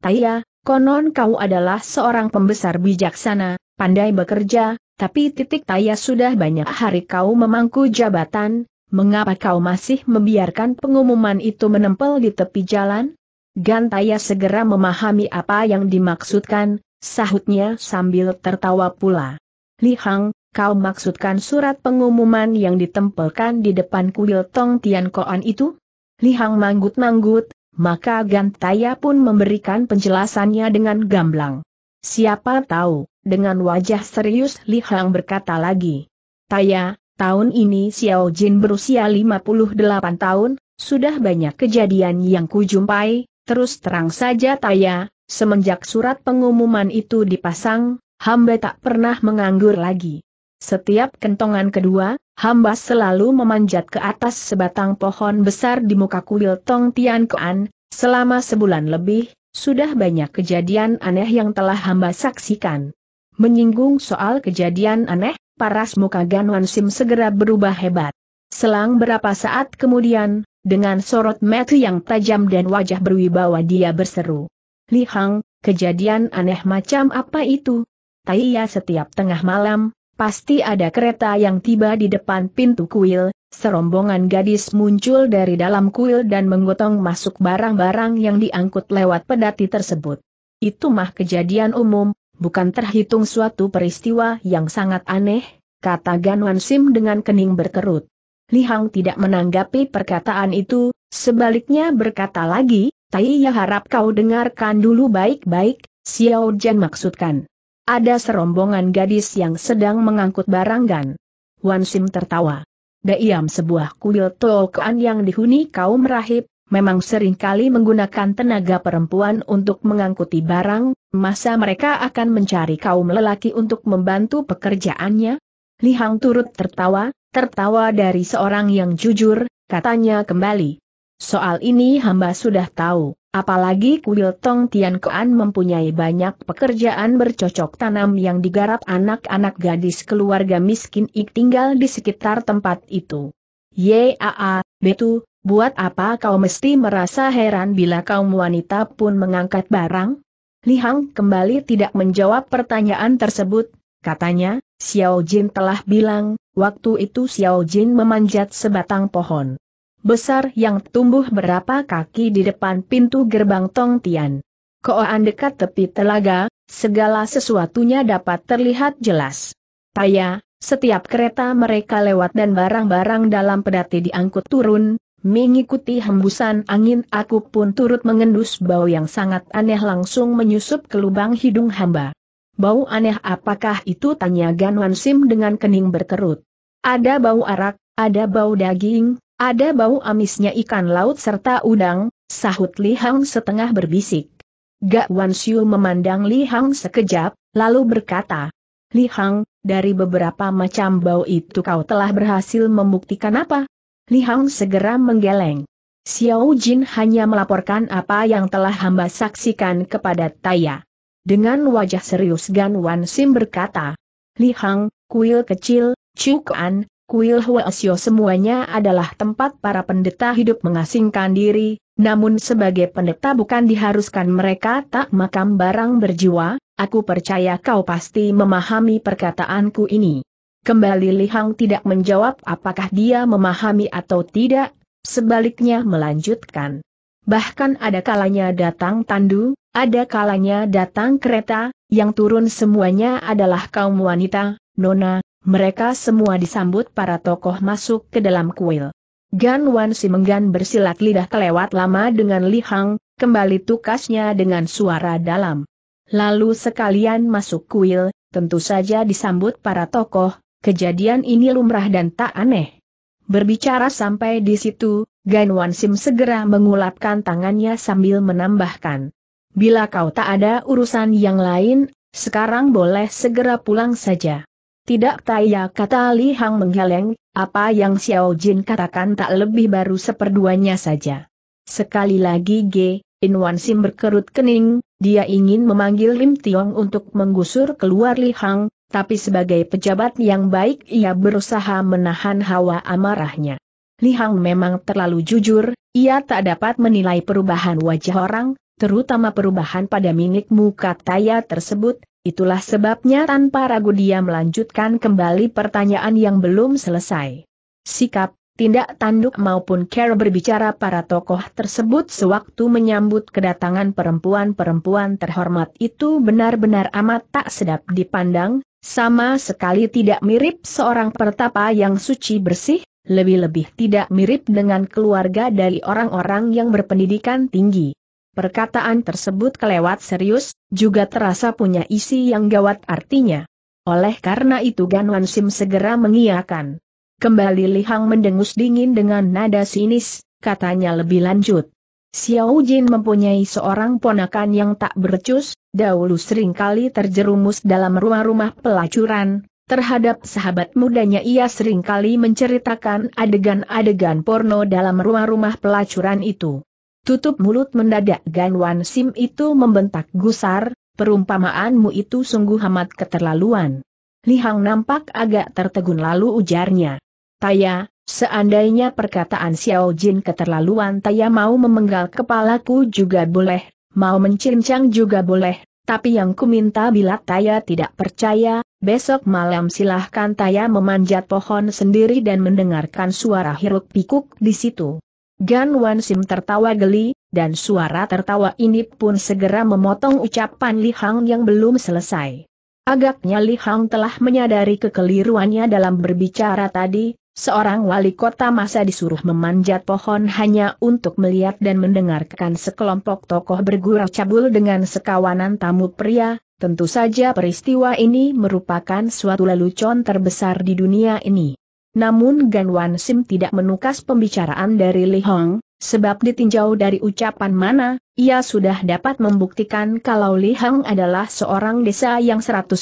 Taya, konon kau adalah seorang pembesar bijaksana, pandai bekerja, tapi titik Taya sudah banyak hari kau memangku jabatan, mengapa kau masih membiarkan pengumuman itu menempel di tepi jalan? Gantaya segera memahami apa yang dimaksudkan, sahutnya sambil tertawa pula. Li Hang, kau maksudkan surat pengumuman yang ditempelkan di depan kuil Tong Tian Koan itu? Li Hang manggut-manggut, maka Gantaya pun memberikan penjelasannya dengan gamblang. Siapa tahu, dengan wajah serius Li Hang berkata lagi. Taya, tahun ini Xiao Jin berusia 58 tahun, sudah banyak kejadian yang kujumpai, Terus terang saja Taya, semenjak surat pengumuman itu dipasang, hamba tak pernah menganggur lagi. Setiap kentongan kedua, hamba selalu memanjat ke atas sebatang pohon besar di muka kuil Tong Tian Kuan, selama sebulan lebih, sudah banyak kejadian aneh yang telah hamba saksikan. Menyinggung soal kejadian aneh, paras muka Ganwan Sim segera berubah hebat. Selang berapa saat kemudian, dengan sorot mata yang tajam dan wajah berwibawa dia berseru. Li Hang, kejadian aneh macam apa itu? Taia setiap tengah malam, pasti ada kereta yang tiba di depan pintu kuil, serombongan gadis muncul dari dalam kuil dan menggotong masuk barang-barang yang diangkut lewat pedati tersebut. Itu mah kejadian umum, bukan terhitung suatu peristiwa yang sangat aneh, kata Ganwan Sim dengan kening berkerut. Li Hang tidak menanggapi perkataan itu, sebaliknya berkata lagi, Tai ya harap kau dengarkan dulu baik-baik, Xiao Jian maksudkan. Ada serombongan gadis yang sedang mengangkut barang gan. Wan Sim tertawa. Daiam sebuah kuil Tokoan yang dihuni kaum rahib, memang seringkali menggunakan tenaga perempuan untuk mengangkuti barang, masa mereka akan mencari kaum lelaki untuk membantu pekerjaannya? Li Hang turut tertawa, Tertawa dari seorang yang jujur, katanya kembali. Soal ini hamba sudah tahu, apalagi kuil Tong Tian Kuan mempunyai banyak pekerjaan bercocok tanam yang digarap anak-anak gadis keluarga miskin ik tinggal di sekitar tempat itu. Yaa, Betu, buat apa kau mesti merasa heran bila kaum wanita pun mengangkat barang? Lihang kembali tidak menjawab pertanyaan tersebut, Katanya, Xiao Jin telah bilang, waktu itu Xiao Jin memanjat sebatang pohon besar yang tumbuh berapa kaki di depan pintu gerbang Tong Tian. Koan dekat tepi telaga, segala sesuatunya dapat terlihat jelas. Taya, setiap kereta mereka lewat dan barang-barang dalam pedati diangkut turun, mengikuti hembusan angin aku pun turut mengendus bau yang sangat aneh langsung menyusup ke lubang hidung hamba. Bau aneh apakah itu tanya Ganwan Sim dengan kening berkerut. Ada bau arak, ada bau daging, ada bau amisnya ikan laut serta udang, sahut Li Hang setengah berbisik. Gak Wan Siu memandang Li Hang sekejap, lalu berkata, Li Hang, dari beberapa macam bau itu kau telah berhasil membuktikan apa? Li Hang segera menggeleng. Xiao Jin hanya melaporkan apa yang telah hamba saksikan kepada Taya. Dengan wajah serius Gan Wan Sim berkata, Li Hang, kuil kecil, Cukuan, kuil Huasio semuanya adalah tempat para pendeta hidup mengasingkan diri, namun sebagai pendeta bukan diharuskan mereka tak makam barang berjiwa, aku percaya kau pasti memahami perkataanku ini. Kembali Li Hang tidak menjawab apakah dia memahami atau tidak, sebaliknya melanjutkan. Bahkan ada kalanya datang tandu, ada kalanya datang kereta, yang turun semuanya adalah kaum wanita, nona, mereka semua disambut para tokoh masuk ke dalam kuil. Gan Wan si Menggan bersilat lidah kelewat lama dengan lihang, kembali tukasnya dengan suara dalam. Lalu sekalian masuk kuil, tentu saja disambut para tokoh, kejadian ini lumrah dan tak aneh. Berbicara sampai di situ, Gan Wan Sim segera mengulapkan tangannya sambil menambahkan. Bila kau tak ada urusan yang lain, sekarang boleh segera pulang saja. Tidak taya kata Li Hang menggeleng, apa yang Xiao Jin katakan tak lebih baru seperduanya saja. Sekali lagi G, In Wan Sim berkerut kening, dia ingin memanggil Lim Tiong untuk menggusur keluar Li Hang, tapi sebagai pejabat yang baik ia berusaha menahan hawa amarahnya. Li Hang memang terlalu jujur, ia tak dapat menilai perubahan wajah orang, terutama perubahan pada mimik muka Taya tersebut, itulah sebabnya tanpa ragu dia melanjutkan kembali pertanyaan yang belum selesai. Sikap, tindak tanduk maupun care berbicara para tokoh tersebut sewaktu menyambut kedatangan perempuan-perempuan terhormat itu benar-benar amat tak sedap dipandang, sama sekali tidak mirip seorang pertapa yang suci bersih, lebih-lebih tidak mirip dengan keluarga dari orang-orang yang berpendidikan tinggi. Perkataan tersebut kelewat serius, juga terasa punya isi yang gawat artinya. Oleh karena itu Gan Wan Sim segera mengiakan. Kembali Lihang mendengus dingin dengan nada sinis, katanya lebih lanjut. Xiao Jin mempunyai seorang ponakan yang tak bercus, dahulu sering kali terjerumus dalam rumah-rumah pelacuran, Terhadap sahabat mudanya ia seringkali menceritakan adegan-adegan porno dalam rumah-rumah pelacuran itu. Tutup mulut mendadak Gan Wan Sim itu membentak gusar, perumpamaanmu itu sungguh amat keterlaluan. Li Hang nampak agak tertegun lalu ujarnya. Taya, seandainya perkataan Xiao Jin keterlaluan Taya mau memenggal kepalaku juga boleh, mau mencincang juga boleh, tapi yang ku minta bila Taya tidak percaya, Besok malam silahkan Taya memanjat pohon sendiri dan mendengarkan suara hiruk pikuk di situ. Gan Wan Sim tertawa geli, dan suara tertawa ini pun segera memotong ucapan Li Hang yang belum selesai. Agaknya Li Hang telah menyadari kekeliruannya dalam berbicara tadi, seorang wali kota masa disuruh memanjat pohon hanya untuk melihat dan mendengarkan sekelompok tokoh bergurau cabul dengan sekawanan tamu pria, Tentu saja peristiwa ini merupakan suatu lelucon terbesar di dunia ini. Namun Gan Wan Sim tidak menukas pembicaraan dari Li Hong, sebab ditinjau dari ucapan mana, ia sudah dapat membuktikan kalau Li Hong adalah seorang desa yang 100%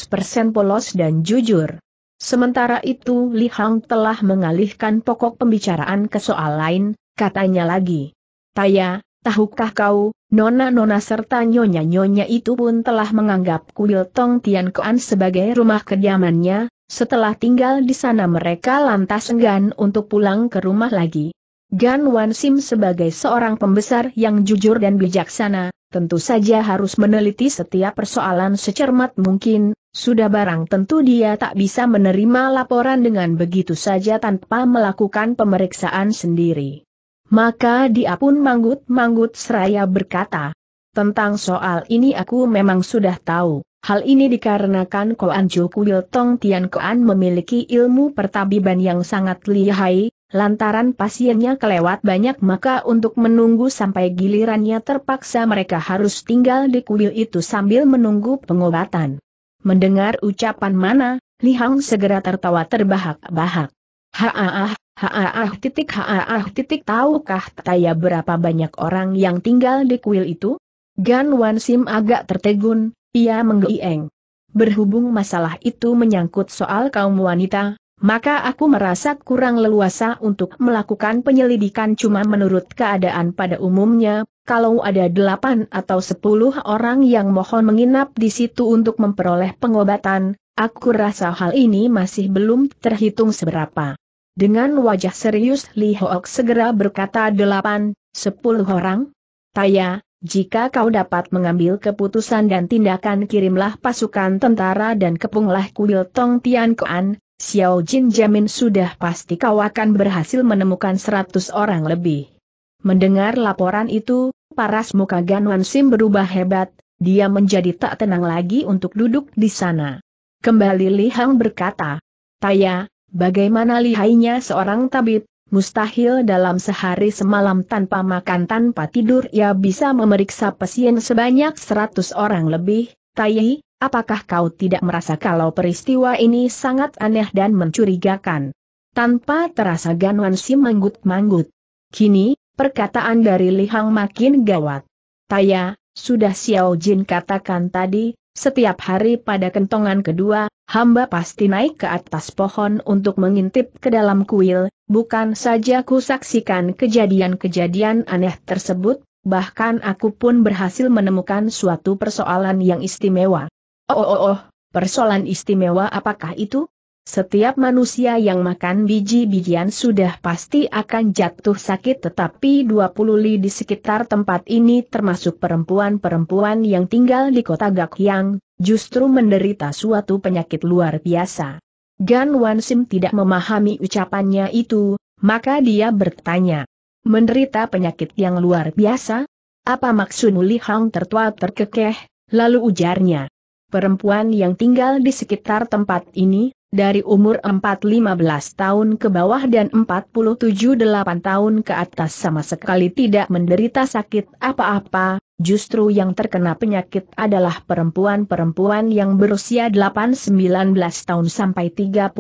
polos dan jujur. Sementara itu Li Hong telah mengalihkan pokok pembicaraan ke soal lain, katanya lagi. Taya, Tahukah kau, nona-nona serta nyonya-nyonya itu pun telah menganggap kuil Tong Tian Koan sebagai rumah kediamannya, setelah tinggal di sana mereka lantas enggan untuk pulang ke rumah lagi. Gan Wan Sim sebagai seorang pembesar yang jujur dan bijaksana, tentu saja harus meneliti setiap persoalan secermat mungkin, sudah barang tentu dia tak bisa menerima laporan dengan begitu saja tanpa melakukan pemeriksaan sendiri. Maka dia pun manggut-manggut seraya berkata, tentang soal ini aku memang sudah tahu. Hal ini dikarenakan Koan Jo Kuil Tong Tian Koan memiliki ilmu pertabiban yang sangat lihai, lantaran pasiennya kelewat banyak maka untuk menunggu sampai gilirannya terpaksa mereka harus tinggal di kuil itu sambil menunggu pengobatan. Mendengar ucapan mana, Li Hang segera tertawa terbahak-bahak. Haah, Haaah titik haaah titik tahukah taya berapa banyak orang yang tinggal di kuil itu? Gan Wan Sim agak tertegun, ia menggeieng. Berhubung masalah itu menyangkut soal kaum wanita, maka aku merasa kurang leluasa untuk melakukan penyelidikan cuma menurut keadaan pada umumnya, kalau ada delapan atau sepuluh orang yang mohon menginap di situ untuk memperoleh pengobatan, aku rasa hal ini masih belum terhitung seberapa. Dengan wajah serius Li Hook segera berkata delapan, sepuluh orang. Taya, jika kau dapat mengambil keputusan dan tindakan kirimlah pasukan tentara dan kepunglah kuil Tong Tian Kuan, Xiao Jin jamin sudah pasti kau akan berhasil menemukan seratus orang lebih. Mendengar laporan itu, paras muka Gan Wan Sim berubah hebat, dia menjadi tak tenang lagi untuk duduk di sana. Kembali Li Hang berkata, Taya, Bagaimana lihainya seorang tabib, mustahil dalam sehari semalam tanpa makan tanpa tidur ia bisa memeriksa pasien sebanyak 100 orang lebih, Tai, apakah kau tidak merasa kalau peristiwa ini sangat aneh dan mencurigakan? Tanpa terasa Ganuan Si manggut-manggut. Kini, perkataan dari Li Hang makin gawat. Taya, sudah Xiao Jin katakan tadi, setiap hari pada kentongan kedua, hamba pasti naik ke atas pohon untuk mengintip ke dalam kuil, bukan saja ku saksikan kejadian-kejadian aneh tersebut, bahkan aku pun berhasil menemukan suatu persoalan yang istimewa. Oh oh oh, oh persoalan istimewa apakah itu? Setiap manusia yang makan biji-bijian sudah pasti akan jatuh sakit tetapi 20 li di sekitar tempat ini termasuk perempuan-perempuan yang tinggal di kota Gakyang, justru menderita suatu penyakit luar biasa. Gan Wansim tidak memahami ucapannya itu, maka dia bertanya. Menderita penyakit yang luar biasa? Apa maksud Li Hang tertua terkekeh, lalu ujarnya. Perempuan yang tinggal di sekitar tempat ini, dari umur 4-15 tahun ke bawah dan 47-8 tahun ke atas sama sekali tidak menderita sakit apa-apa, justru yang terkena penyakit adalah perempuan-perempuan yang berusia 8-19 tahun sampai 38-9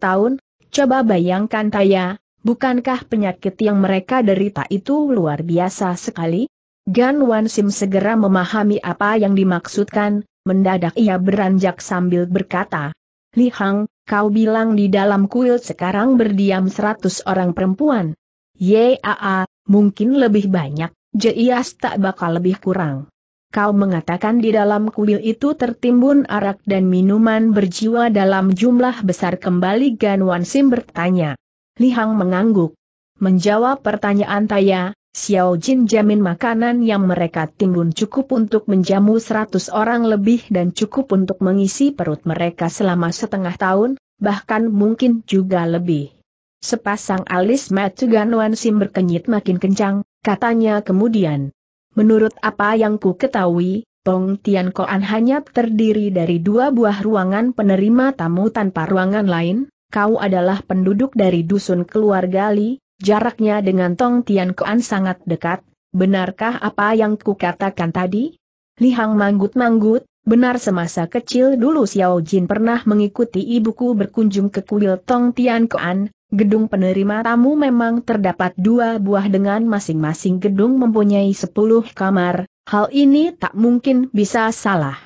tahun, coba bayangkan Taya, bukankah penyakit yang mereka derita itu luar biasa sekali? Gan Wan Sim segera memahami apa yang dimaksudkan, mendadak ia beranjak sambil berkata, Li Hang, kau bilang di dalam kuil sekarang berdiam 100 orang perempuan. Yaa, mungkin lebih banyak. Jias tak bakal lebih kurang. Kau mengatakan di dalam kuil itu tertimbun arak dan minuman berjiwa dalam jumlah besar kembali Gan Wan Sim bertanya. Lihang mengangguk. Menjawab pertanyaan Taya, Xiao Jin jamin makanan yang mereka timbun cukup untuk menjamu seratus orang lebih dan cukup untuk mengisi perut mereka selama setengah tahun, bahkan mungkin juga lebih. Sepasang alis mata Gan Wan Sim berkenyit makin kencang, Katanya kemudian, menurut apa yang ku ketahui, Tong Tian Koan hanya terdiri dari dua buah ruangan penerima tamu tanpa ruangan lain, kau adalah penduduk dari dusun keluarga Li, jaraknya dengan Tong Tian Koan sangat dekat, benarkah apa yang ku katakan tadi? Lihang manggut-manggut, benar semasa kecil dulu Xiao Jin pernah mengikuti ibuku berkunjung ke kuil Tong Tian Koan, Gedung penerima tamu memang terdapat dua buah dengan masing-masing gedung mempunyai sepuluh kamar, hal ini tak mungkin bisa salah.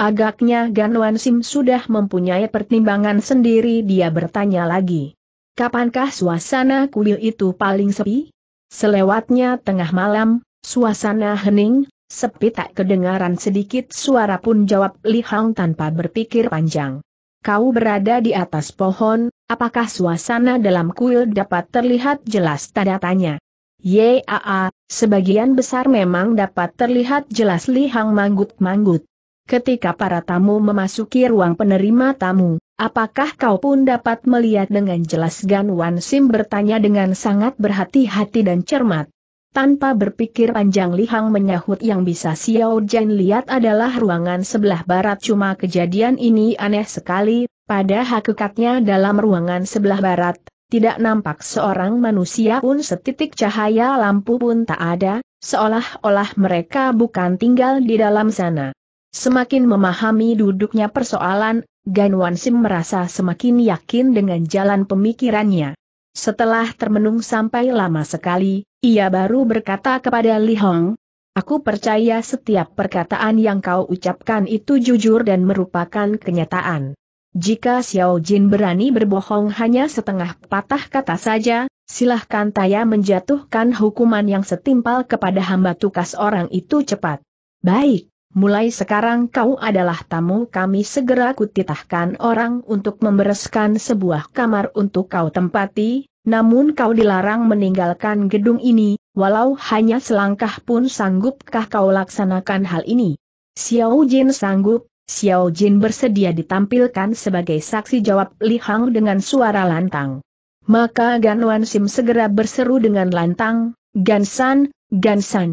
Agaknya Ganwan Sim sudah mempunyai pertimbangan sendiri dia bertanya lagi. Kapankah suasana kuil itu paling sepi? Selewatnya tengah malam, suasana hening, sepi tak kedengaran sedikit suara pun jawab Li Hang tanpa berpikir panjang. Kau berada di atas pohon, Apakah suasana dalam kuil dapat terlihat jelas tanda tanya? Yaa, sebagian besar memang dapat terlihat jelas lihang manggut-manggut. Ketika para tamu memasuki ruang penerima tamu, apakah kau pun dapat melihat dengan jelas Gan Wan Sim bertanya dengan sangat berhati-hati dan cermat. Tanpa berpikir panjang Lihang menyahut yang bisa Xiao Jen lihat adalah ruangan sebelah barat cuma kejadian ini aneh sekali, pada hakikatnya dalam ruangan sebelah barat, tidak nampak seorang manusia pun setitik cahaya lampu pun tak ada, seolah-olah mereka bukan tinggal di dalam sana. Semakin memahami duduknya persoalan, Gan Sim merasa semakin yakin dengan jalan pemikirannya. Setelah termenung sampai lama sekali, ia baru berkata kepada Li Hong, Aku percaya setiap perkataan yang kau ucapkan itu jujur dan merupakan kenyataan. Jika Xiao Jin berani berbohong hanya setengah patah kata saja, silahkan Taya menjatuhkan hukuman yang setimpal kepada hamba tukas orang itu cepat. Baik, mulai sekarang kau adalah tamu kami segera kutitahkan orang untuk membereskan sebuah kamar untuk kau tempati, namun kau dilarang meninggalkan gedung ini, walau hanya selangkah pun sanggupkah kau laksanakan hal ini. Xiao Jin sanggup, Xiao Jin bersedia ditampilkan sebagai saksi jawab Li Hang dengan suara lantang. Maka Gan Wan Sim segera berseru dengan lantang, Gan Gan San, San,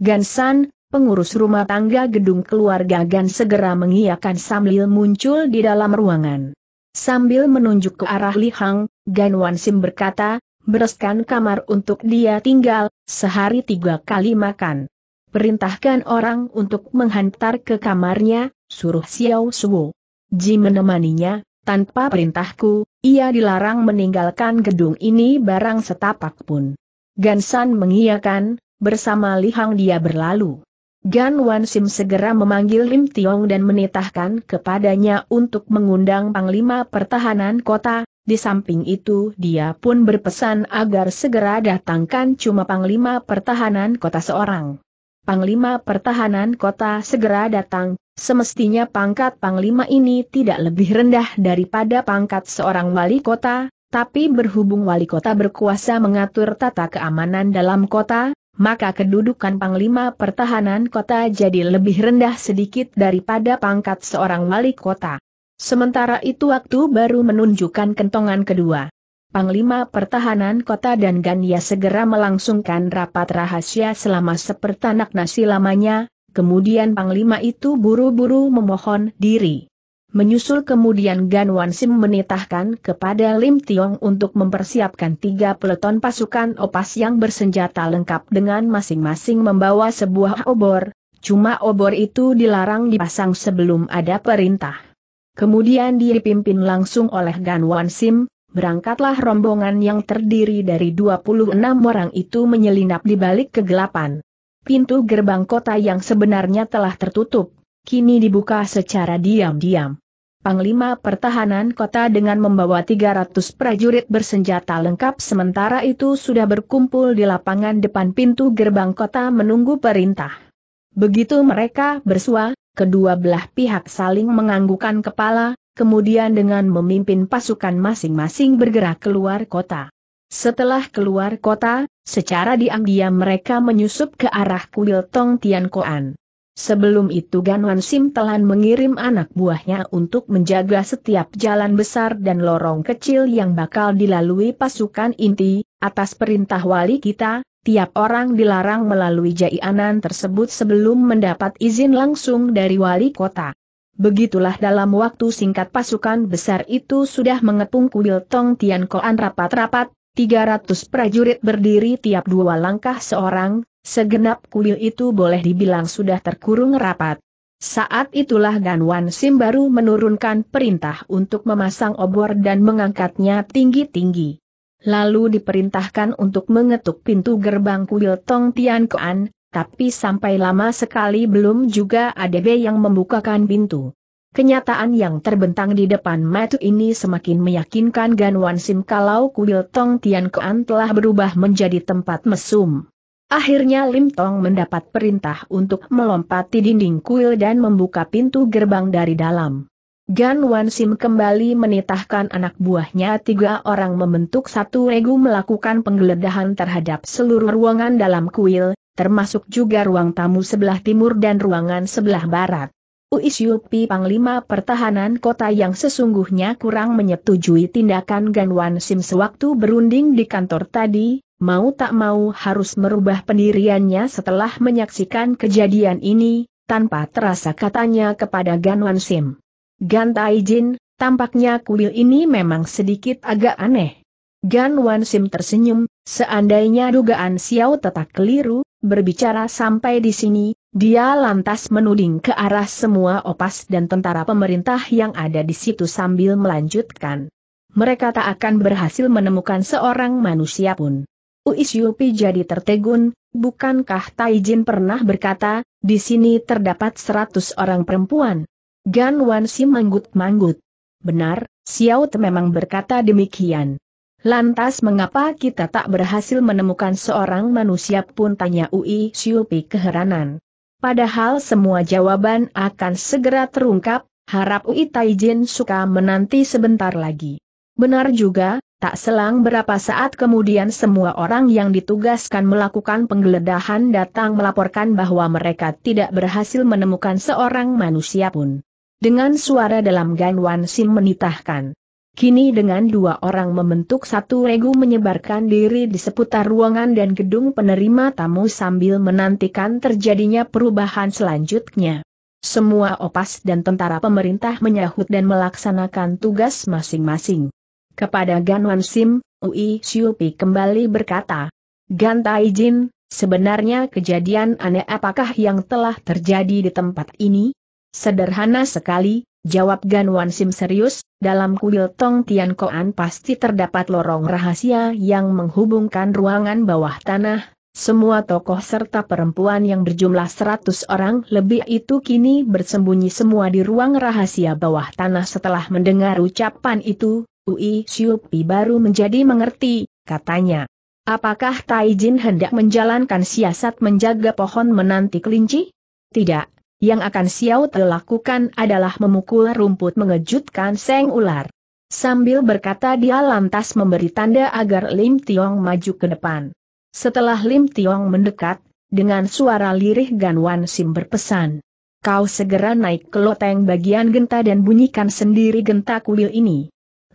Gan San, pengurus rumah tangga gedung keluarga Gan segera mengiakan sambil muncul di dalam ruangan. Sambil menunjuk ke arah Li Hang, Gan Wan Sim berkata, bereskan kamar untuk dia tinggal, sehari tiga kali makan. Perintahkan orang untuk menghantar ke kamarnya, suruh Xiao Suo. Ji menemaninya, tanpa perintahku, ia dilarang meninggalkan gedung ini barang setapak pun. Gansan mengiyakan, bersama Li Hang dia berlalu. Gan Wan Sim segera memanggil Lim Tiong dan menitahkan kepadanya untuk mengundang Panglima Pertahanan Kota, di samping itu dia pun berpesan agar segera datangkan cuma Panglima Pertahanan Kota seorang. Panglima Pertahanan Kota segera datang, semestinya pangkat Panglima ini tidak lebih rendah daripada pangkat seorang wali kota, tapi berhubung wali kota berkuasa mengatur tata keamanan dalam kota, maka kedudukan Panglima Pertahanan Kota jadi lebih rendah sedikit daripada pangkat seorang wali kota. Sementara itu waktu baru menunjukkan kentongan kedua. Panglima Pertahanan Kota dan Gania segera melangsungkan rapat rahasia selama sepertanak nasi lamanya, kemudian Panglima itu buru-buru memohon diri. Menyusul kemudian Gan Wan Sim menitahkan kepada Lim Tiong untuk mempersiapkan tiga peleton pasukan opas yang bersenjata lengkap dengan masing-masing membawa sebuah obor, cuma obor itu dilarang dipasang sebelum ada perintah. Kemudian dipimpin langsung oleh Gan Wan Sim berangkatlah rombongan yang terdiri dari 26 orang itu menyelinap di balik kegelapan. Pintu gerbang kota yang sebenarnya telah tertutup, kini dibuka secara diam-diam. Panglima pertahanan kota dengan membawa 300 prajurit bersenjata lengkap sementara itu sudah berkumpul di lapangan depan pintu gerbang kota menunggu perintah. Begitu mereka bersua, kedua belah pihak saling menganggukan kepala, kemudian dengan memimpin pasukan masing-masing bergerak keluar kota. Setelah keluar kota, secara diam-diam mereka menyusup ke arah kuil Tong Tian Koan. Sebelum itu Ganwan Sim telah mengirim anak buahnya untuk menjaga setiap jalan besar dan lorong kecil yang bakal dilalui pasukan inti, atas perintah wali kita, tiap orang dilarang melalui jaianan tersebut sebelum mendapat izin langsung dari wali kota. Begitulah dalam waktu singkat pasukan besar itu sudah mengepung kuil Tong Tian Koan rapat-rapat, 300 prajurit berdiri tiap dua langkah seorang, segenap kuil itu boleh dibilang sudah terkurung rapat. Saat itulah Gan Wan Sim baru menurunkan perintah untuk memasang obor dan mengangkatnya tinggi-tinggi. Lalu diperintahkan untuk mengetuk pintu gerbang kuil Tong Tian Koan, tapi sampai lama sekali belum juga ada B yang membukakan pintu. Kenyataan yang terbentang di depan mata ini semakin meyakinkan Wan Sim kalau kuil Tong Tian Kean telah berubah menjadi tempat mesum. Akhirnya Lim Tong mendapat perintah untuk melompati dinding kuil dan membuka pintu gerbang dari dalam. Gan Wan Sim kembali menitahkan anak buahnya tiga orang membentuk satu regu melakukan penggeledahan terhadap seluruh ruangan dalam kuil, termasuk juga ruang tamu sebelah timur dan ruangan sebelah barat. Uis Panglima Pertahanan Kota yang sesungguhnya kurang menyetujui tindakan Ganwan Sim sewaktu berunding di kantor tadi, mau tak mau harus merubah pendiriannya setelah menyaksikan kejadian ini, tanpa terasa katanya kepada Ganwan Sim. Gan Jin, tampaknya kuil ini memang sedikit agak aneh. Ganwan Sim tersenyum, seandainya dugaan Xiao tetap keliru, Berbicara sampai di sini, dia lantas menuding ke arah semua opas dan tentara pemerintah yang ada di situ sambil melanjutkan. Mereka tak akan berhasil menemukan seorang manusia pun. Uis Yupi jadi tertegun, bukankah Taijin pernah berkata, di sini terdapat seratus orang perempuan. Gan Wan Si manggut-manggut. Benar, Xiao memang berkata demikian. Lantas mengapa kita tak berhasil menemukan seorang manusia pun tanya Ui Siupi keheranan. Padahal semua jawaban akan segera terungkap, harap Ui Taijin suka menanti sebentar lagi. Benar juga, tak selang berapa saat kemudian semua orang yang ditugaskan melakukan penggeledahan datang melaporkan bahwa mereka tidak berhasil menemukan seorang manusia pun. Dengan suara dalam Ganwan Sim menitahkan. Kini dengan dua orang membentuk satu regu menyebarkan diri di seputar ruangan dan gedung penerima tamu sambil menantikan terjadinya perubahan selanjutnya. Semua opas dan tentara pemerintah menyahut dan melaksanakan tugas masing-masing. Kepada Ganwan Sim, Ui Siupi kembali berkata, Ganta izin, sebenarnya kejadian aneh apakah yang telah terjadi di tempat ini? Sederhana sekali, Jawab Gan Wan Sim serius, dalam kuil Tong Tian Koan pasti terdapat lorong rahasia yang menghubungkan ruangan bawah tanah, semua tokoh serta perempuan yang berjumlah seratus orang lebih itu kini bersembunyi semua di ruang rahasia bawah tanah setelah mendengar ucapan itu, Ui Siupi baru menjadi mengerti, katanya. Apakah Taijin hendak menjalankan siasat menjaga pohon menanti kelinci? Tidak, yang akan Xiao Te lakukan adalah memukul rumput mengejutkan Seng Ular. Sambil berkata dia lantas memberi tanda agar Lim Tiong maju ke depan. Setelah Lim Tiong mendekat, dengan suara lirih Gan Wan Sim berpesan. Kau segera naik ke loteng bagian genta dan bunyikan sendiri genta kuil ini.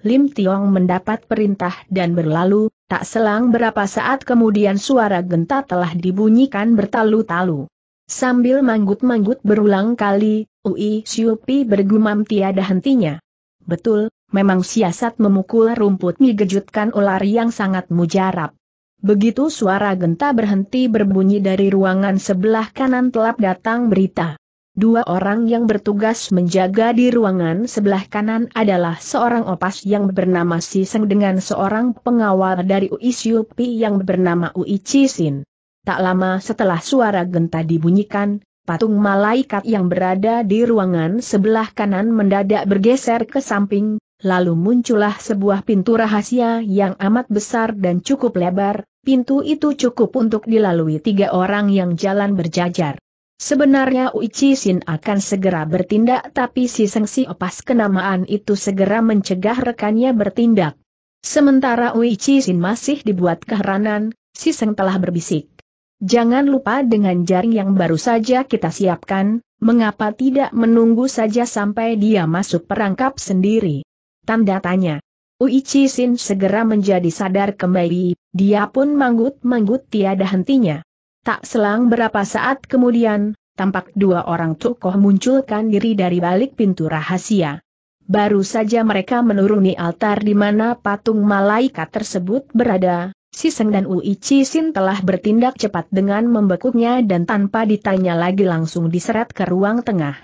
Lim Tiong mendapat perintah dan berlalu, tak selang berapa saat kemudian suara genta telah dibunyikan bertalu-talu. Sambil manggut-manggut berulang kali, Ui Siupi bergumam tiada hentinya. Betul, memang siasat memukul rumput mengejutkan ular yang sangat mujarab. Begitu suara genta berhenti berbunyi dari ruangan sebelah kanan telap datang berita. Dua orang yang bertugas menjaga di ruangan sebelah kanan adalah seorang opas yang bernama Siseng dengan seorang pengawal dari Ui Siupi yang bernama Ui Cisin. Tak lama setelah suara genta dibunyikan, patung malaikat yang berada di ruangan sebelah kanan mendadak bergeser ke samping, lalu muncullah sebuah pintu rahasia yang amat besar dan cukup lebar, pintu itu cukup untuk dilalui tiga orang yang jalan berjajar. Sebenarnya Uichi Shin akan segera bertindak tapi si Sengsi opas kenamaan itu segera mencegah rekannya bertindak. Sementara Uichi Shin masih dibuat keheranan, si Seng telah berbisik. Jangan lupa dengan jaring yang baru saja kita siapkan, mengapa tidak menunggu saja sampai dia masuk perangkap sendiri? Tanda tanya. Uichi Shin segera menjadi sadar kembali, dia pun manggut-manggut tiada hentinya. Tak selang berapa saat kemudian, tampak dua orang tokoh munculkan diri dari balik pintu rahasia. Baru saja mereka menuruni altar di mana patung malaikat tersebut berada, Si Seng dan Ui Chi Sin telah bertindak cepat dengan membekuknya dan tanpa ditanya lagi langsung diseret ke ruang tengah.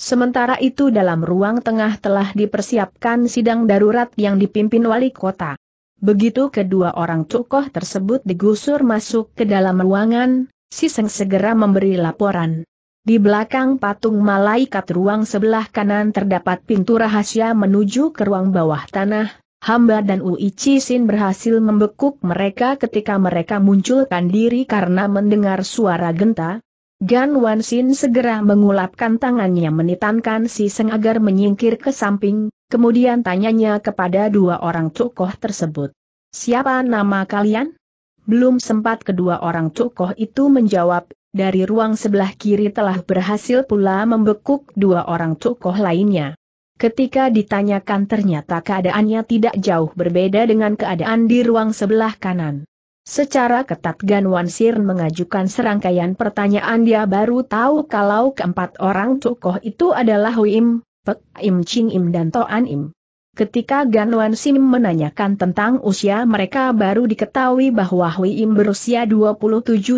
Sementara itu dalam ruang tengah telah dipersiapkan sidang darurat yang dipimpin wali kota. Begitu kedua orang cukoh tersebut digusur masuk ke dalam ruangan, si Seng segera memberi laporan. Di belakang patung malaikat ruang sebelah kanan terdapat pintu rahasia menuju ke ruang bawah tanah, Hamba dan Uichi Sin berhasil membekuk mereka ketika mereka munculkan diri karena mendengar suara genta. Gan Wan Xin segera mengulapkan tangannya menitankan si Seng agar menyingkir ke samping, kemudian tanyanya kepada dua orang cukoh tersebut. Siapa nama kalian? Belum sempat kedua orang cukoh itu menjawab, dari ruang sebelah kiri telah berhasil pula membekuk dua orang cukoh lainnya. Ketika ditanyakan ternyata keadaannya tidak jauh berbeda dengan keadaan di ruang sebelah kanan. Secara ketat Gan Sir mengajukan serangkaian pertanyaan dia baru tahu kalau keempat orang tokoh itu adalah Huim, Pek Im Ching Im dan Toan Im. Ketika Gan Sim menanyakan tentang usia mereka baru diketahui bahwa Im berusia 27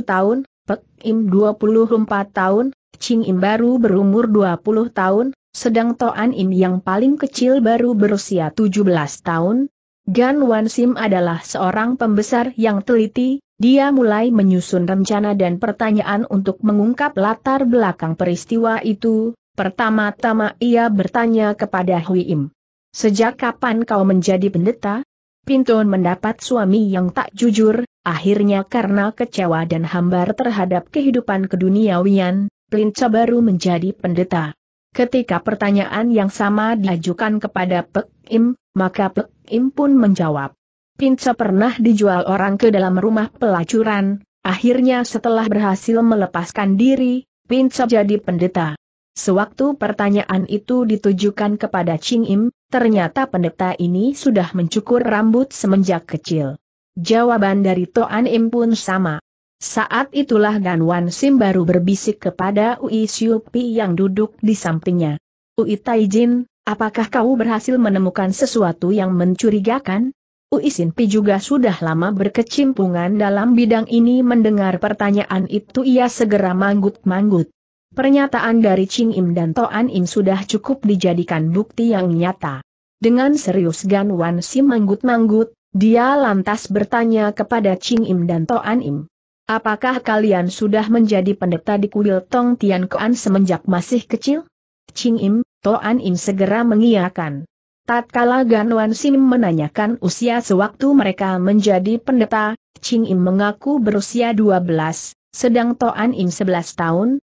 tahun, Pek Im 24 tahun, Ching Im baru berumur 20 tahun, sedang Toan Im yang paling kecil baru berusia 17 tahun. Gan Wan Sim adalah seorang pembesar yang teliti, dia mulai menyusun rencana dan pertanyaan untuk mengungkap latar belakang peristiwa itu, pertama-tama ia bertanya kepada Hui Im. Sejak kapan kau menjadi pendeta? Pintun mendapat suami yang tak jujur, akhirnya karena kecewa dan hambar terhadap kehidupan keduniawian, Plinca baru menjadi pendeta. Ketika pertanyaan yang sama diajukan kepada Pek Im, maka Pek Im pun menjawab. Pinca pernah dijual orang ke dalam rumah pelacuran, akhirnya setelah berhasil melepaskan diri, Pinca jadi pendeta. Sewaktu pertanyaan itu ditujukan kepada Ching Im, ternyata pendeta ini sudah mencukur rambut semenjak kecil. Jawaban dari Toan Im pun sama. Saat itulah Gan Wan Sim baru berbisik kepada Ui Siupi yang duduk di sampingnya. Ui Taijin, apakah kau berhasil menemukan sesuatu yang mencurigakan? Ui Sinpi juga sudah lama berkecimpungan dalam bidang ini mendengar pertanyaan itu ia segera manggut-manggut. Pernyataan dari Ching Im dan Toan Im sudah cukup dijadikan bukti yang nyata. Dengan serius Gan Wan Sim manggut-manggut, dia lantas bertanya kepada Ching Im dan Toan Im. Apakah kalian sudah menjadi pendeta di kuil Tong Tian Koan semenjak masih kecil? Ching Im, Toan Im segera mengiyakan. Tatkala Gan Sim menanyakan usia sewaktu mereka menjadi pendeta, Ching Im mengaku berusia 12, sedang Toan Im 11 tahun,